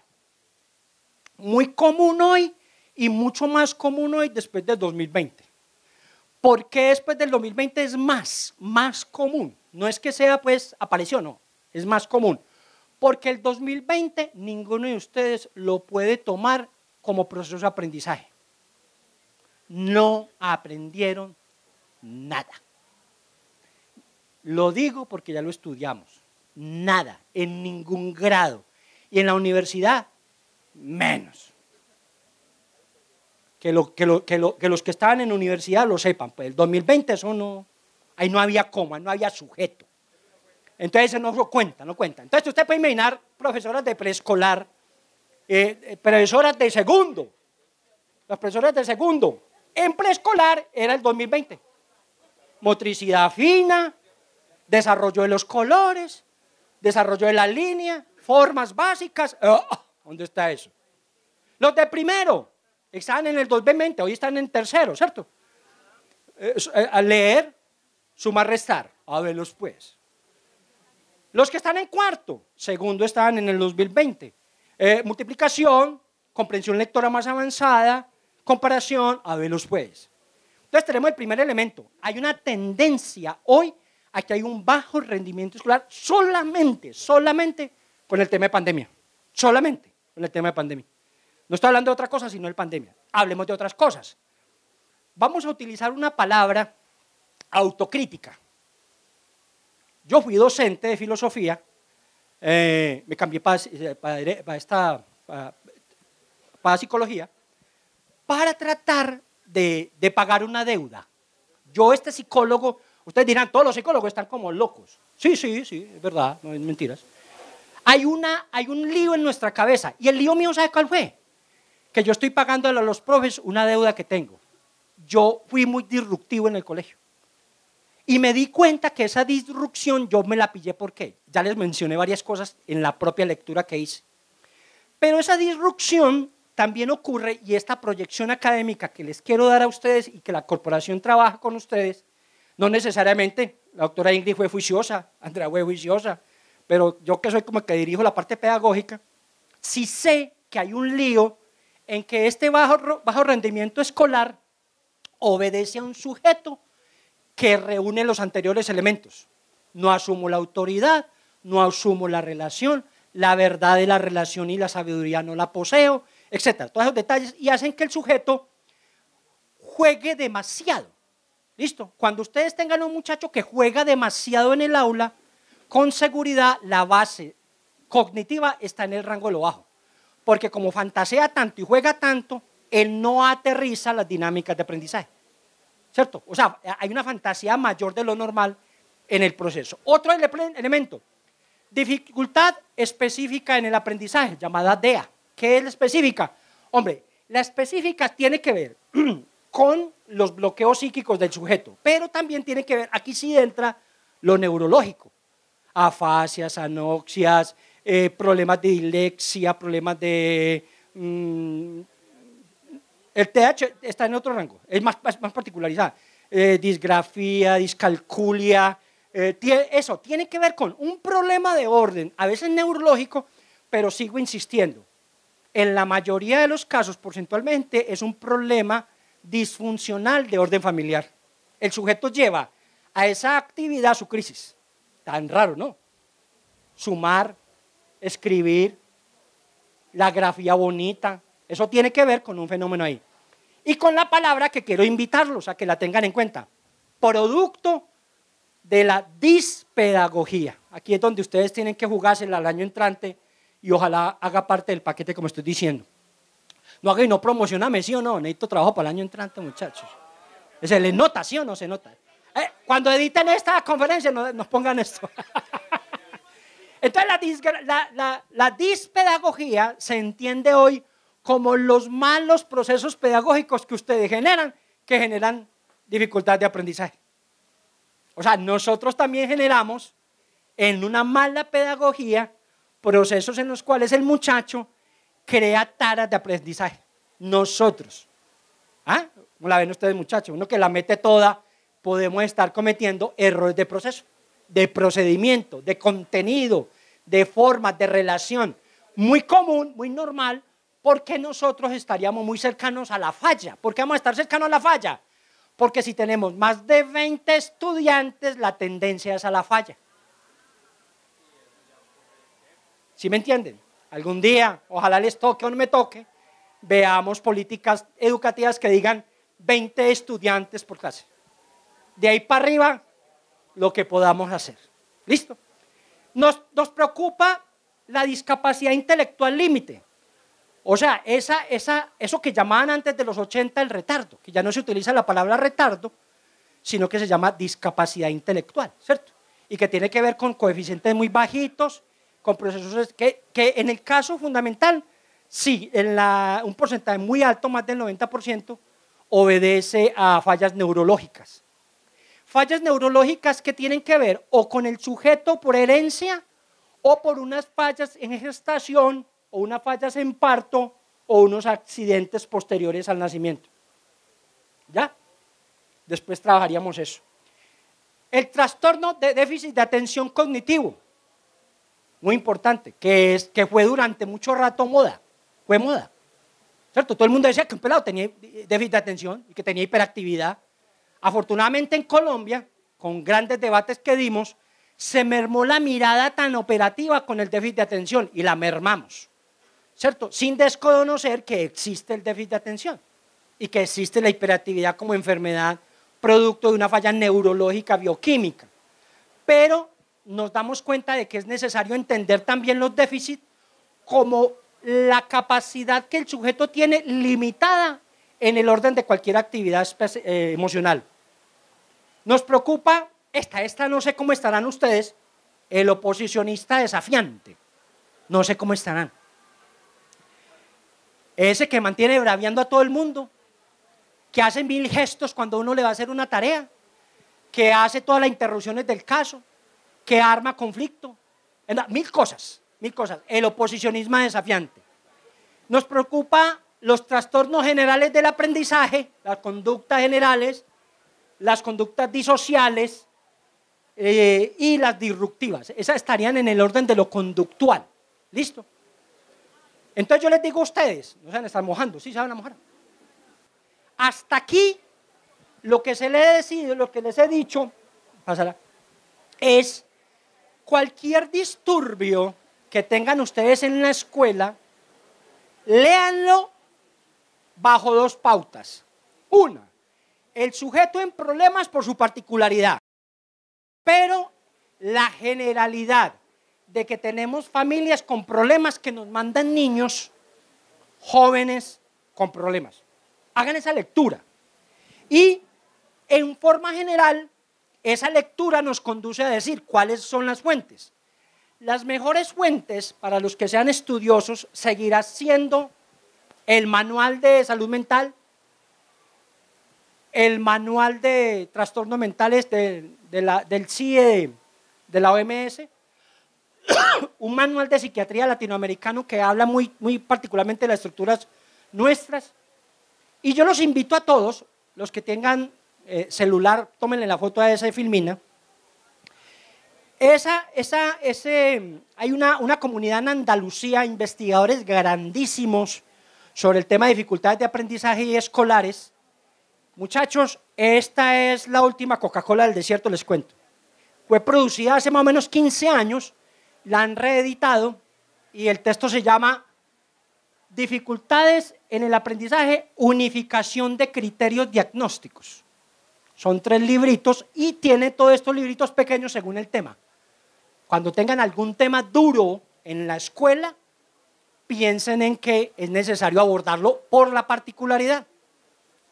muy común hoy y mucho más común hoy después del 2020. ¿Por qué después del 2020 es más, más común? No es que sea, pues, apareció, no, es más común. Porque el 2020 ninguno de ustedes lo puede tomar como proceso de aprendizaje. No aprendieron nada. Lo digo porque ya lo estudiamos. Nada, en ningún grado. Y en la universidad, menos. Que, lo, que, los que estaban en universidad lo sepan. Pues el 2020 eso no, Ahí no había coma, no había sujeto. Entonces no cuenta, no cuenta. Entonces usted puede imaginar profesoras de preescolar, eh, eh, profesoras de segundo, las profesoras de segundo. En preescolar era el 2020. Motricidad fina, desarrollo de los colores, desarrollo de la línea, formas básicas. Oh, oh, ¿Dónde está eso? Los de primero están en el 2020, hoy están en tercero, ¿cierto? Eh, eh a leer, suma restar. A los pues. Los que están en cuarto, segundo están en el 2020. Eh, multiplicación, comprensión lectora más avanzada, comparación, a los pues. Entonces tenemos el primer elemento. Hay una tendencia hoy a que hay un bajo rendimiento escolar solamente, solamente con el tema de pandemia. Solamente con el tema de pandemia. No estoy hablando de otra cosa sino de pandemia. Hablemos de otras cosas. Vamos a utilizar una palabra autocrítica. Yo fui docente de filosofía, eh, me cambié para, eh, esta, psicología, para tratar de, pagar una deuda. Yo, este psicólogo, ustedes dirán, todos los psicólogos están como locos. Sí, sí, sí, es verdad, no es mentiras. Hay, una, hay un lío en nuestra cabeza. Y el lío mío, ¿sabe cuál fue? Que yo estoy pagando a los profes una deuda que tengo. Yo fui muy disruptivo en el colegio. Y me di cuenta que esa disrupción yo me la pillé porque ya les mencioné varias cosas en la propia lectura que hice. Pero esa disrupción también ocurre y esta proyección académica que les quiero dar a ustedes y que la corporación trabaja con ustedes, no necesariamente, la doctora Ingrid fue juiciosa, Andrea fue juiciosa, pero yo que soy como que dirijo la parte pedagógica, sí sé que hay un lío en que este bajo, bajo rendimiento escolar obedece a un sujeto que reúne los anteriores elementos. No asumo la autoridad, no asumo la relación, la verdad de la relación y la sabiduría no la poseo, etc. Todos esos detalles y hacen que el sujeto juegue demasiado. ¿Listo? Cuando ustedes tengan un muchacho que juega demasiado en el aula, con seguridad la base cognitiva está en el rango de lo bajo. Porque como fantasea tanto y juega tanto, él no aterriza las dinámicas de aprendizaje. ¿cierto? O sea, hay una fantasía mayor de lo normal en el proceso. Otro elemento, dificultad específica en el aprendizaje, llamada DEA. ¿Qué es la específica? Hombre, la específica tiene que ver con los bloqueos psíquicos del sujeto, pero también tiene que ver, aquí sí entra lo neurológico, afasias, anoxias, eh, problemas de dilexia, problemas de mm, el TH está en otro rango, es más, más, particularizada. Eh, disgrafía, discalculia, eh, eso tiene que ver con un problema de orden, a veces neurológico, pero sigo insistiendo. En la mayoría de los casos, porcentualmente, es un problema disfuncional de orden familiar. El sujeto lleva a esa actividad su crisis. Tan raro, ¿no? Sumar, escribir, la grafía bonita, eso tiene que ver con un fenómeno ahí. Y con la palabra que quiero invitarlos a que la tengan en cuenta. Producto de la dispedagogía. Aquí es donde ustedes tienen que jugársela al año entrante y ojalá haga parte del paquete como estoy diciendo. No haga no promocioname, sí o no. Necesito trabajo para el año entrante, muchachos. Se les nota, sí o no se nota. Eh, cuando editen esta conferencia, nos pongan esto. Entonces, la dispedagogía se entiende hoy como los malos procesos pedagógicos que ustedes generan, que generan dificultad de aprendizaje. O sea, nosotros también generamos en una mala pedagogía procesos en los cuales el muchacho crea taras de aprendizaje. Nosotros. ¿Ah? Como la ven ustedes, muchachos, uno que la mete toda, podemos estar cometiendo errores de proceso, de procedimiento, de contenido, de forma, de relación. Muy común, muy normal, ¿Por qué nosotros estaríamos muy cercanos a la falla. ¿Por qué vamos a estar cercanos a la falla? Porque si tenemos más de 20 estudiantes, la tendencia es a la falla. ¿Sí me entienden? Algún día, ojalá les toque o no me toque, veamos políticas educativas que digan 20 estudiantes por clase. De ahí para arriba, lo que podamos hacer. ¿Listo? Nos, nos preocupa la discapacidad intelectual límite. O sea, eso que llamaban antes de los 80 el retardo, que ya no se utiliza la palabra retardo, sino que se llama discapacidad intelectual, ¿cierto? Y que tiene que ver con coeficientes muy bajitos, con procesos que, en el caso fundamental, sí, en un porcentaje muy alto, más del 90%, obedece a fallas neurológicas. Fallas neurológicas que tienen que ver o con el sujeto por herencia o por unas fallas en gestación o una falla en parto o unos accidentes posteriores al nacimiento. ¿Ya? Después trabajaríamos eso. El trastorno de déficit de atención cognitivo, muy importante, que, es, que fue durante mucho rato moda, fue moda. ¿Cierto? Todo el mundo decía que un pelado tenía déficit de atención y que tenía hiperactividad. Afortunadamente en Colombia, con grandes debates que dimos, se mermó la mirada tan operativa con el déficit de atención y la mermamos. Sin desconocer que existe el déficit de atención y que existe la hiperactividad como enfermedad producto de una falla neurológica bioquímica. Pero nos damos cuenta de que es necesario entender también los déficits como la capacidad que el sujeto tiene limitada en el orden de cualquier actividad eh, emocional. Nos preocupa esta, esta no sé cómo estarán ustedes, el oposicionista desafiante. No sé cómo estarán. Ese que mantiene braviando a todo el mundo, que hace mil gestos cuando uno le va a hacer una tarea, que hace todas las interrupciones del caso, que arma conflicto, mil cosas, mil cosas. El oposicionismo desafiante. Nos preocupa los trastornos generales del aprendizaje, las conductas generales, las conductas disociales eh, y las disruptivas. Esas estarían en el orden de lo conductual. ¿Listo? Entonces yo les digo a ustedes, no se van mojando, sí se van a mojar. Hasta aquí lo que se les he decidido, lo que les he dicho, es cualquier disturbio que tengan ustedes en la escuela, léanlo bajo dos pautas. Una, el sujeto en problemas por su particularidad, pero la generalidad de que tenemos familias con problemas que nos mandan niños, jóvenes con problemas. Hagan esa lectura. Y en forma general, esa lectura nos conduce a decir cuáles son las fuentes. Las mejores fuentes para los que sean estudiosos seguirá siendo el manual de salud mental, el manual de trastornos mentales del CIE de la e, OMS, un manual de psiquiatría latinoamericano que habla muy, muy particularmente de las estructuras nuestras. Y yo los invito a todos, los que tengan eh, celular, tómenle la foto a esa filmina. Esa, esa, ese, hay una, una comunidad en Andalucía, investigadores grandísimos sobre el tema de dificultades de aprendizaje y escolares. Muchachos, esta es la última Coca-Cola del desierto, les cuento. Fue producida hace más o menos 15 años la han reeditado y el texto se llama Dificultades en el aprendizaje, unificación de criterios diagnósticos. Son tres libritos y tiene todos estos libritos pequeños según el tema. Cuando tengan algún tema duro en la escuela, piensen en que es necesario abordarlo por la particularidad.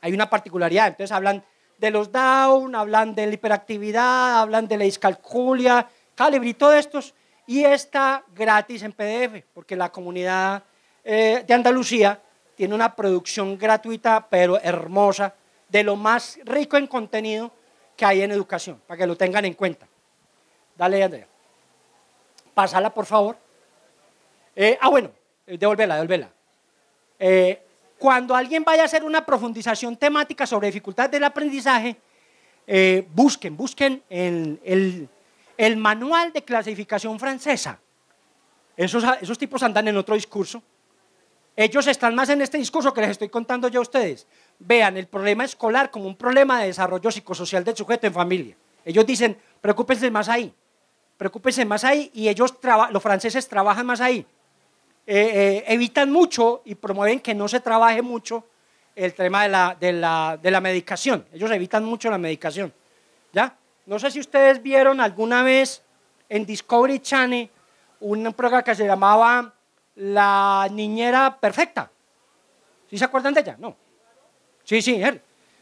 Hay una particularidad, entonces hablan de los down, hablan de la hiperactividad, hablan de la discalculia, cada librito de estos y está gratis en PDF, porque la comunidad eh, de Andalucía tiene una producción gratuita, pero hermosa, de lo más rico en contenido que hay en educación, para que lo tengan en cuenta. Dale, Andrea. Pásala, por favor. Eh, ah, bueno, eh, devuélvela, devuélvela. cuando alguien vaya a hacer una profundización temática sobre dificultades del aprendizaje, busquen, busquen en el, el manual de clasificación francesa. Esos, tipos andan en otro discurso. Ellos están más en este discurso que les estoy contando yo a ustedes. Vean el problema escolar como un problema de desarrollo psicosocial del sujeto en familia. Ellos dicen, preocúpense más ahí, preocúpense más ahí, y ellos, los franceses trabajan más ahí. Eh, eh, evitan mucho y promueven que no se trabaje mucho el tema de la, de la medicación. Ellos evitan mucho la medicación. ¿Ya? No sé si ustedes vieron alguna vez en Discovery Channel un programa que se llamaba La Niñera Perfecta. ¿Sí se acuerdan de ella? No. Sí, sí.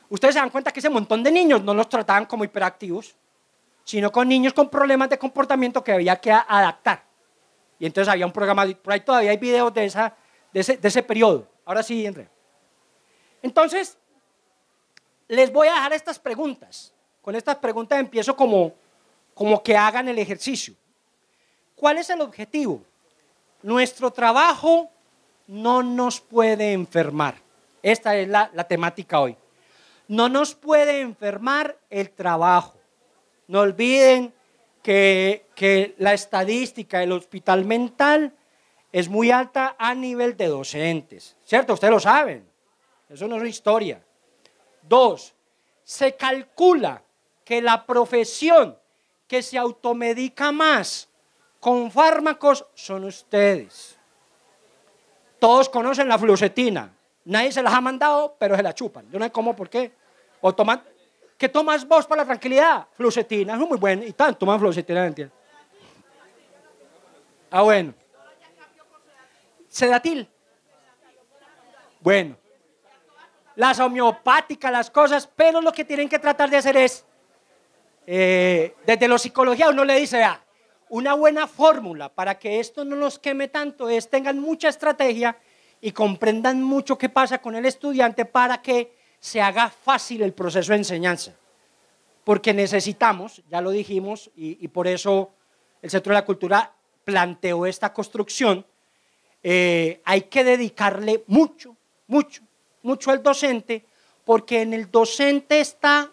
Ustedes se dan cuenta que ese montón de niños no los trataban como hiperactivos, sino con niños con problemas de comportamiento que había que adaptar. Y entonces había un programa, por ahí todavía hay videos de, ese, periodo. Ahora sí, Andrea. Entonces, les voy a dejar estas preguntas con estas preguntas empiezo como, como que hagan el ejercicio. ¿Cuál es el objetivo? Nuestro trabajo no nos puede enfermar. Esta es la, temática hoy. No nos puede enfermar el trabajo. No olviden que, que la estadística del hospital mental es muy alta a nivel de docentes. ¿Cierto? Ustedes lo saben. Eso no es una historia. Dos, se calcula que la profesión que se automedica más con fármacos son ustedes. Todos conocen la flucetina. Nadie se las ha mandado, pero se la chupan. Yo no sé cómo, por qué. O ¿Qué tomas vos para la tranquilidad? Flucetina, es muy bueno. Y tal. toman fluocetina, ¿entiendes? Ah, bueno. Sedatil. Bueno. Las homeopáticas, las cosas, pero lo que tienen que tratar de hacer es eh, desde la psicología uno le dice, una buena fórmula para que esto no nos queme tanto es tengan mucha estrategia y comprendan mucho qué pasa con el estudiante para que se haga fácil el proceso de enseñanza. Porque necesitamos, ya lo dijimos, y, por eso el Centro de la Cultura planteó esta construcción, eh, hay que dedicarle mucho, mucho, mucho al docente, porque en el docente está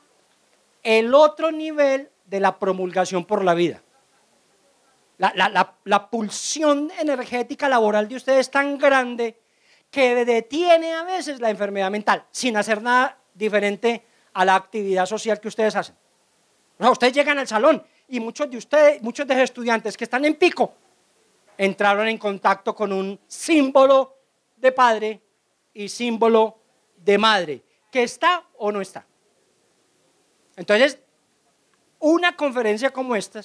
el otro nivel de la promulgación por la vida. La, pulsión energética laboral de ustedes es tan grande que detiene a veces la enfermedad mental, sin hacer nada diferente a la actividad social que ustedes hacen. ustedes llegan al salón y muchos de ustedes, muchos de los estudiantes que están en pico, entraron en contacto con un símbolo de padre y símbolo de madre, que está o no está. Entonces, una conferencia como esta,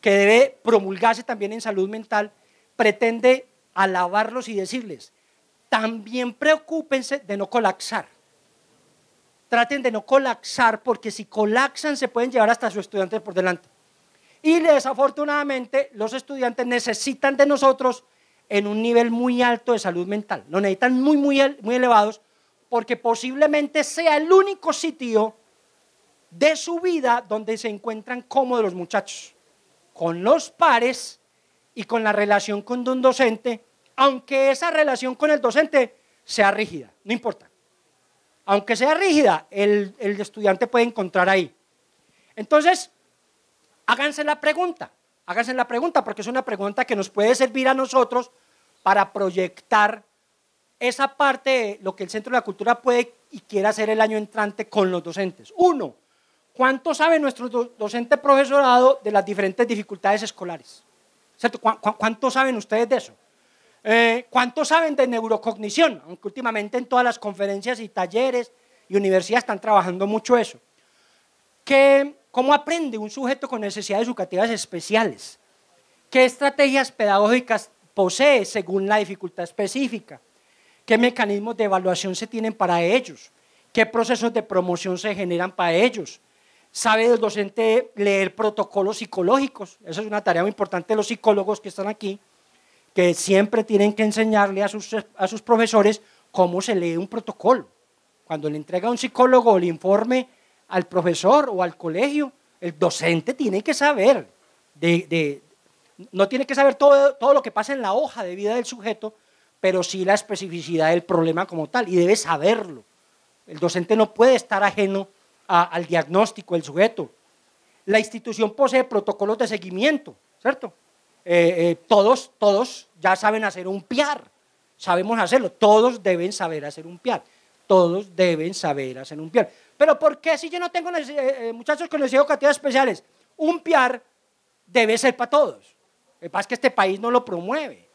que debe promulgarse también en salud mental, pretende alabarlos y decirles, también preocúpense de no colapsar. Traten de no colapsar porque si colapsan se pueden llevar hasta sus estudiantes por delante. Y desafortunadamente los estudiantes necesitan de nosotros en un nivel muy alto de salud mental. Lo necesitan muy, muy, muy elevados porque posiblemente sea el único sitio de su vida donde se encuentran cómodos los muchachos, con los pares y con la relación con un docente, aunque esa relación con el docente sea rígida, no importa. Aunque sea rígida, el, estudiante puede encontrar ahí. Entonces, háganse la pregunta, háganse la pregunta, porque es una pregunta que nos puede servir a nosotros para proyectar esa parte de lo que el Centro de la Cultura puede y quiere hacer el año entrante con los docentes. Uno, ¿Cuánto sabe nuestro docente profesorado de las diferentes dificultades escolares? ¿Cuánto saben ustedes de eso? Eh, ¿Cuánto saben de neurocognición? Aunque últimamente en todas las conferencias y talleres y universidades están trabajando mucho eso. ¿Qué, ¿Cómo aprende un sujeto con necesidades educativas especiales? ¿Qué estrategias pedagógicas posee según la dificultad específica? ¿Qué mecanismos de evaluación se tienen para ellos? ¿Qué procesos de promoción se generan para ellos? sabe el docente leer protocolos psicológicos. Esa es una tarea muy importante de los psicólogos que están aquí, que siempre tienen que enseñarle a sus, profesores cómo se lee un protocolo. Cuando le entrega a un psicólogo el informe al profesor o al colegio, el docente tiene que saber, de, no tiene que saber todo, todo lo que pasa en la hoja de vida del sujeto, pero sí la especificidad del problema como tal, y debe saberlo. El docente no puede estar ajeno al diagnóstico del sujeto. La institución posee protocolos de seguimiento, ¿cierto? Eh, eh, todos, todos ya saben hacer un PIAR, sabemos hacerlo, todos deben saber hacer un PIAR, todos deben saber hacer un PIAR. Pero ¿por qué si yo no tengo eh, muchachos con necesidades educativas especiales? Un PIAR debe ser para todos. El pasa es que este país no lo promueve.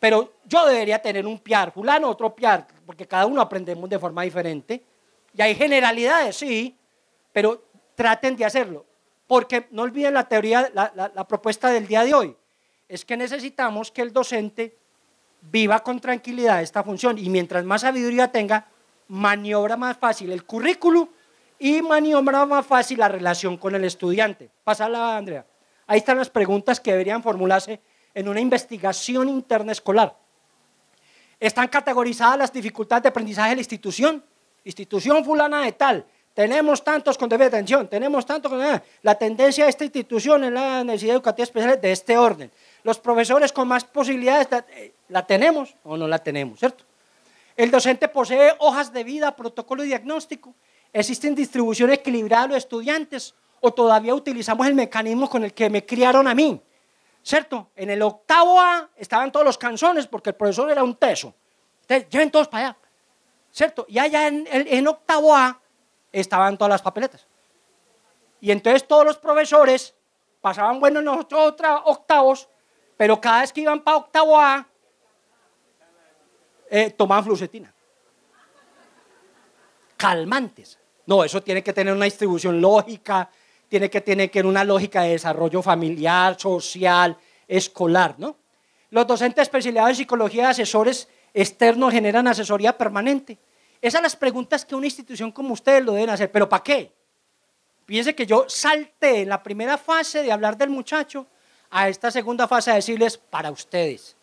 Pero yo debería tener un PIAR, fulano otro PIAR, porque cada uno aprendemos de forma diferente. Y hay generalidades, sí, pero traten de hacerlo. Porque no olviden la teoría, la, propuesta del día de hoy. Es que necesitamos que el docente viva con tranquilidad esta función y mientras más sabiduría tenga, maniobra más fácil el currículo y maniobra más fácil la relación con el estudiante. Pásala, Andrea. Ahí están las preguntas que deberían formularse en una investigación interna escolar. ¿Están categorizadas las dificultades de aprendizaje de la institución? institución fulana de tal, tenemos tantos con debida atención, tenemos tantos con... La tendencia de esta institución en la necesidad educativa especial es de este orden. Los profesores con más posibilidades, eh, ¿la, tenemos o no la tenemos, cierto? El docente posee hojas de vida, protocolo y diagnóstico. Existen distribuciones equilibradas de los estudiantes o todavía utilizamos el mecanismo con el que me criaron a mí, ¿cierto? En el octavo A estaban todos los canzones porque el profesor era un teso. lleven todos para allá. ¿cierto? Y allá en, octavo A estaban todas las papeletas. Y entonces todos los profesores pasaban, bueno, nosotros otra, octavos, pero cada vez que iban para octavo A, eh, tomaban flucetina. Calmantes. No, eso tiene que tener una distribución lógica, tiene que tener que una lógica de desarrollo familiar, social, escolar, ¿no? Los docentes especializados en psicología de asesores externos generan asesoría permanente. Esas son las preguntas que una institución como ustedes lo deben hacer, pero ¿para qué? Piense que yo salté en la primera fase de hablar del muchacho a esta segunda fase de decirles para ustedes,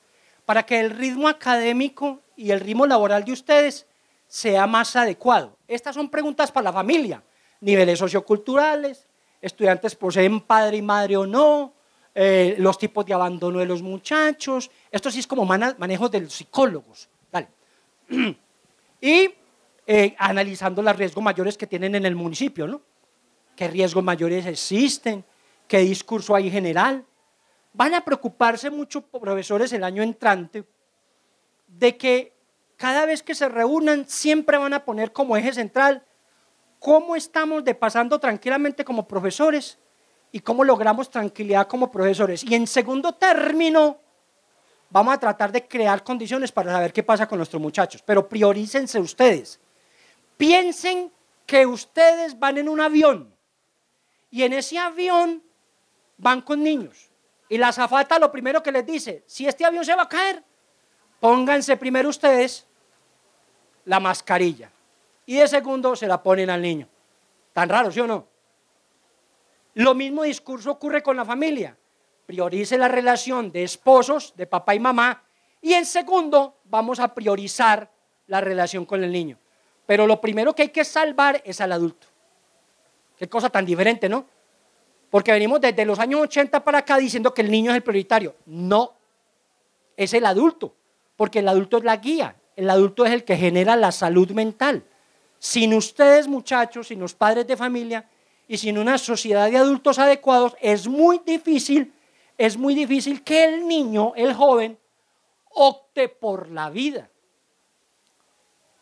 para que el ritmo académico y el ritmo laboral de ustedes sea más adecuado. Estas son preguntas para la familia, niveles socioculturales, estudiantes poseen padre y madre o no, eh, los tipos de abandono de los muchachos. Esto sí es como manejo de los psicólogos. Y eh, analizando los riesgos mayores que tienen en el municipio, ¿no? ¿Qué riesgos mayores existen? ¿Qué discurso hay en general? Van a preocuparse mucho, profesores, el año entrante, de que cada vez que se reúnan siempre van a poner como eje central cómo estamos de pasando tranquilamente como profesores y cómo logramos tranquilidad como profesores. Y en segundo término, vamos a tratar de crear condiciones para saber qué pasa con nuestros muchachos. Pero priorícense ustedes. Piensen que ustedes van en un avión y en ese avión van con niños. Y la azafata lo primero que les dice, si este avión se va a caer, pónganse primero ustedes la mascarilla. Y de segundo se la ponen al niño. Tan raro, ¿sí o no? Lo mismo discurso ocurre con la familia. Priorice la relación de esposos, de papá y mamá. Y en segundo, vamos a priorizar la relación con el niño. Pero lo primero que hay que salvar es al adulto. Qué cosa tan diferente, ¿no? Porque venimos desde los años 80 para acá diciendo que el niño es el prioritario. No, es el adulto, porque el adulto es la guía, el adulto es el que genera la salud mental. Sin ustedes, muchachos, sin los padres de familia, y sin una sociedad de adultos adecuados, es muy difícil, es muy difícil que el niño, el joven, opte por la vida,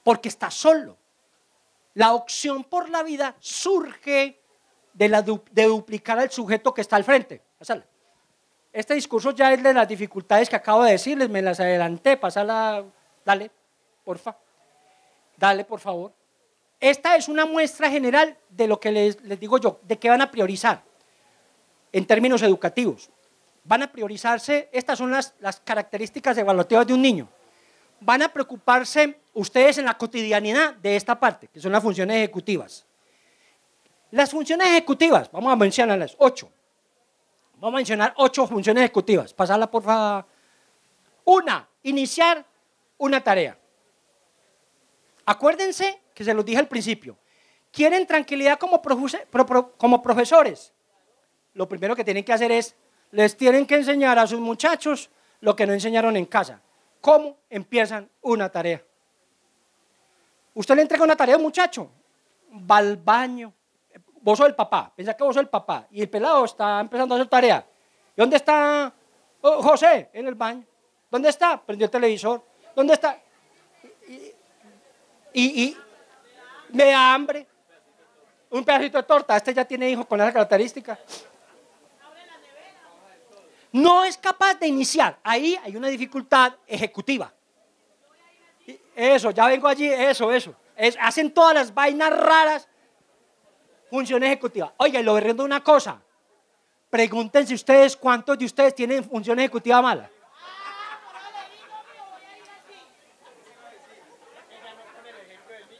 porque está solo. La opción por la vida surge de, la de duplicar al sujeto que está al frente. Pásala. Este discurso ya es de las dificultades que acabo de decirles, me las adelanté, pásala, dale, porfa, dale, por favor. Esta es una muestra general de lo que les, digo yo, de qué van a priorizar en términos educativos. Van a priorizarse, estas son las, características evaluativas de un niño. Van a preocuparse ustedes en la cotidianidad de esta parte, que son las funciones ejecutivas. Las funciones ejecutivas, vamos a mencionarlas, ocho. Vamos a mencionar ocho funciones ejecutivas. Pasarla, por favor. Una, iniciar una tarea. Acuérdense que se los dije al principio. Quieren tranquilidad como, profesores. Lo primero que tienen que hacer es, les tienen que enseñar a sus muchachos lo que no enseñaron en casa. ¿Cómo empiezan una tarea? Usted le entrega una tarea a un muchacho, va al baño, vos sos el papá, piensa que vos sos el papá, y el pelado está empezando a hacer tarea. ¿Y dónde está oh, José? En el baño. ¿Dónde está? Prendió el televisor. ¿Dónde está? y, me da hambre. Un pedacito de torta, este ya tiene hijos con esa característica. No es capaz de iniciar. Ahí hay una dificultad ejecutiva. Eso, ya vengo allí, eso, eso. hacen todas las vainas raras. Función ejecutiva. Oye, y lo de una cosa. Pregúntense ustedes cuántos de ustedes tienen función ejecutiva mala.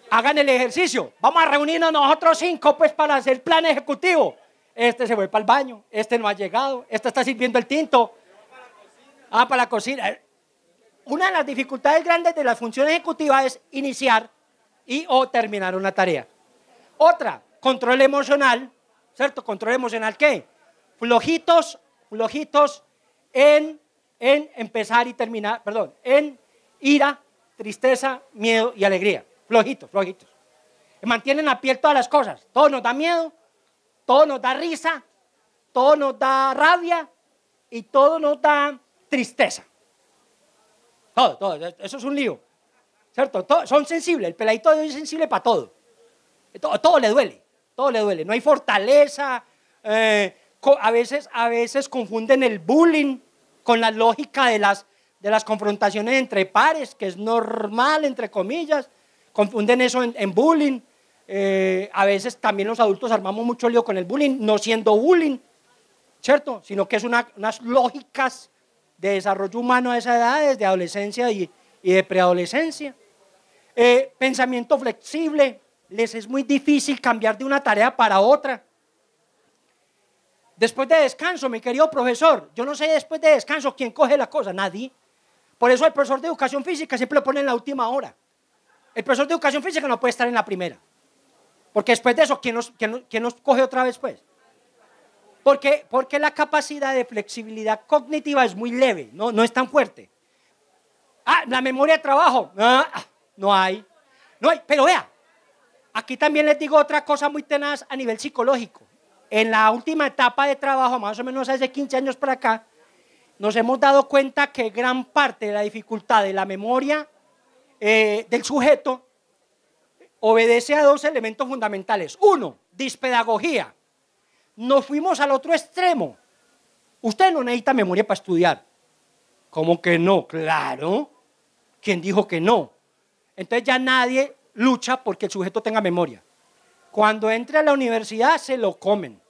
Hagan el ejercicio. Vamos a reunirnos nosotros cinco, pues, para hacer el plan ejecutivo. Este se fue para el baño, este no ha llegado, este está sirviendo el tinto. Ah, para la cocina. Una de las dificultades grandes de la función ejecutiva es iniciar y o terminar una tarea. Otra, control emocional, ¿cierto? Control emocional, ¿qué? Flojitos, flojitos en, en empezar y terminar, perdón, en ira, tristeza, miedo y alegría flojitos, flojitos. Mantienen a pie todas las cosas. Todo nos da miedo, todo nos da risa, todo nos da rabia y todo nos da tristeza. Todo, todo. Eso es un lío. ¿Cierto? son sensibles. El peladito de es sensible para todo. todo. le duele. Todo le duele. No hay fortaleza. Eh, a, veces, a veces confunden el bullying con la lógica de las, de las confrontaciones entre pares, que es normal, entre comillas. Confunden eso en, bullying. Eh, a veces también los adultos armamos mucho lío con el bullying, no siendo bullying, ¿cierto? Sino que es una, unas lógicas de desarrollo humano a esa edad, desde adolescencia y, de preadolescencia. Eh, pensamiento flexible, les es muy difícil cambiar de una tarea para otra. Después de descanso, mi querido profesor, yo no sé después de descanso quién coge la cosa, nadie. Por eso el profesor de educación física siempre lo pone en la última hora. El profesor de educación física no puede estar en la primera. Porque después de eso, ¿quién nos, coge otra vez, pues? Porque, porque la capacidad de flexibilidad cognitiva es muy leve, no, no es tan fuerte. Ah, la memoria de trabajo. Ah, ah, no hay. No hay. Pero vea, aquí también les digo otra cosa muy tenaz a nivel psicológico. En la última etapa de trabajo, más o menos hace 15 años para acá, nos hemos dado cuenta que gran parte de la dificultad de la memoria eh, del sujeto obedece a dos elementos fundamentales. Uno, dispedagogía. Nos fuimos al otro extremo. Usted no necesita memoria para estudiar. ¿Cómo que no? Claro. ¿Quién dijo que no? Entonces ya nadie lucha porque el sujeto tenga memoria. Cuando entre a la universidad se lo comen,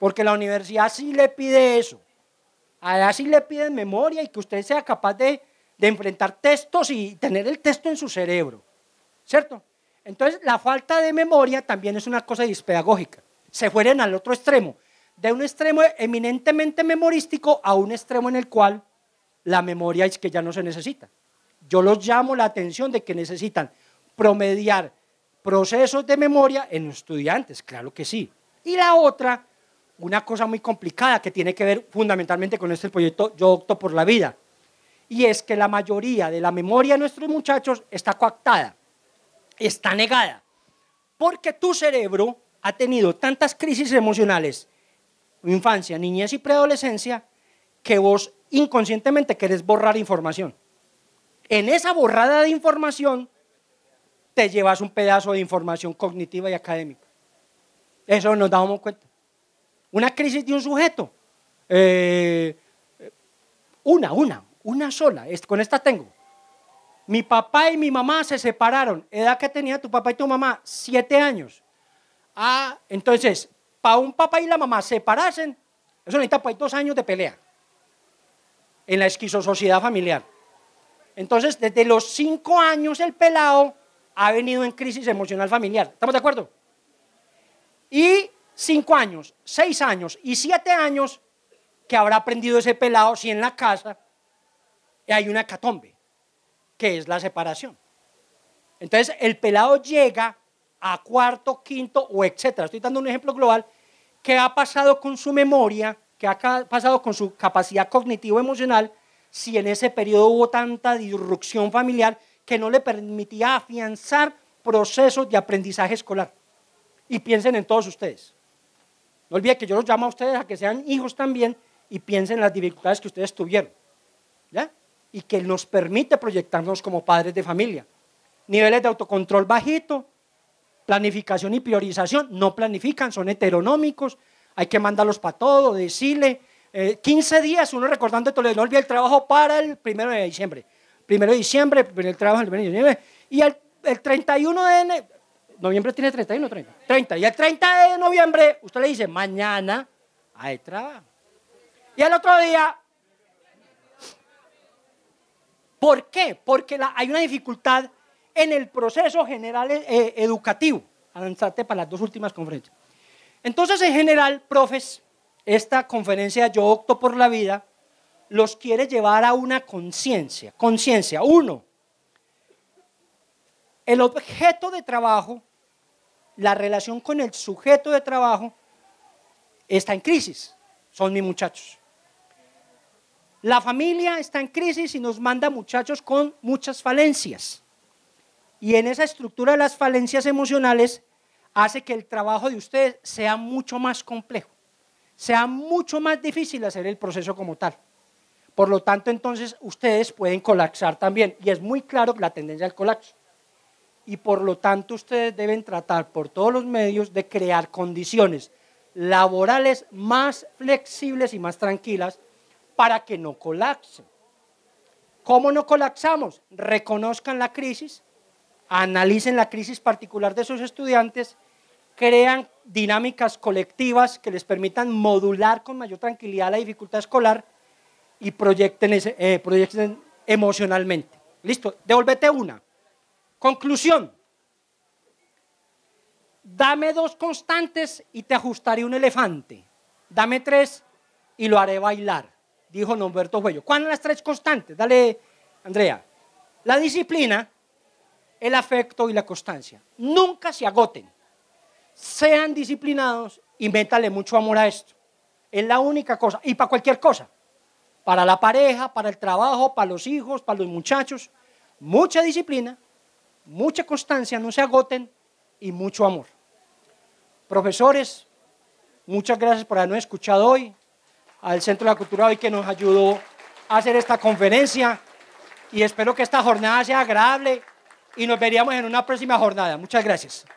porque la universidad sí le pide eso. Allá sí le piden memoria y que usted sea capaz de de enfrentar textos y tener el texto en su cerebro, ¿cierto? Entonces, la falta de memoria también es una cosa dispedagógica. Se fueren al otro extremo, de un extremo eminentemente memorístico a un extremo en el cual la memoria es que ya no se necesita. Yo los llamo la atención de que necesitan promediar procesos de memoria en estudiantes, claro que sí. Y la otra, una cosa muy complicada que tiene que ver fundamentalmente con este proyecto Yo opto por la vida, y es que la mayoría de la memoria de nuestros muchachos está coactada, está negada, porque tu cerebro ha tenido tantas crisis emocionales, infancia, niñez y preadolescencia, que vos inconscientemente querés borrar información. En esa borrada de información te llevas un pedazo de información cognitiva y académica. Eso nos damos cuenta. Una crisis de un sujeto. Eh, una, una, una sola, con esta tengo. Mi papá y mi mamá se separaron. ¿Edad que tenía tu papá y tu mamá? Siete años. Ah, entonces, para un papá y la mamá separasen, eso necesita pues, dos años de pelea en la esquizosociedad familiar. Entonces, desde los cinco años el pelado ha venido en crisis emocional familiar. ¿Estamos de acuerdo? Y cinco años, seis años y siete años que habrá aprendido ese pelado si en la casa hay una catombe, que es la separación. Entonces, el pelado llega a cuarto, quinto o etcétera. Estoy dando un ejemplo global. ¿Qué ha pasado con su memoria? ¿Qué ha pasado con su capacidad cognitivo-emocional? Si en ese periodo hubo tanta disrupción familiar que no le permitía afianzar procesos de aprendizaje escolar. Y piensen en todos ustedes. No olviden que yo los llamo a ustedes a que sean hijos también y piensen en las dificultades que ustedes tuvieron. ¿Ya? y que nos permite proyectarnos como padres de familia. Niveles de autocontrol bajito, planificación y priorización, no planifican, son heteronómicos, hay que mandarlos para todo, decirle, 15 eh, días, uno recordando todo, no olvide el trabajo para el primero de diciembre, primero de diciembre, el trabajo el 1 de diciembre, y el, 31 de enero, noviembre tiene 31, 30, 30, y el 30 de noviembre, usted le dice, mañana hay trabajo. Y el otro día, ¿Por qué? Porque hay una dificultad en el proceso general eh, educativo. Avanzarte para las dos últimas conferencias. Entonces, en general, profes, esta conferencia Yo opto por la vida los quiere llevar a una conciencia. Conciencia, uno, el objeto de trabajo, la relación con el sujeto de trabajo está en crisis, son mis muchachos. La familia está en crisis y nos manda muchachos con muchas falencias. Y en esa estructura de las falencias emocionales hace que el trabajo de ustedes sea mucho más complejo, sea mucho más difícil hacer el proceso como tal. Por lo tanto, entonces ustedes pueden colapsar también. Y es muy claro la tendencia al colapso. Y por lo tanto, ustedes deben tratar por todos los medios de crear condiciones laborales más flexibles y más tranquilas para que no colapsen. ¿Cómo no colapsamos? Reconozcan la crisis, analicen la crisis particular de sus estudiantes, crean dinámicas colectivas que les permitan modular con mayor tranquilidad la dificultad escolar y proyecten, eh, emocionalmente. Listo, devuélvete una. Conclusión. Dame dos constantes y te ajustaré un elefante. Dame tres y lo haré bailar dijo Norberto Cuello. ¿Cuáles son las tres constantes? Dale, Andrea. La disciplina, el afecto y la constancia. Nunca se agoten. Sean disciplinados y mucho amor a esto. Es la única cosa. Y para cualquier cosa. Para la pareja, para el trabajo, para los hijos, para los muchachos. Mucha disciplina, mucha constancia, no se agoten y mucho amor. Profesores, muchas gracias por habernos escuchado hoy al Centro de la Cultura hoy que nos ayudó a hacer esta conferencia y espero que esta jornada sea agradable y nos veríamos en una próxima jornada. Muchas gracias.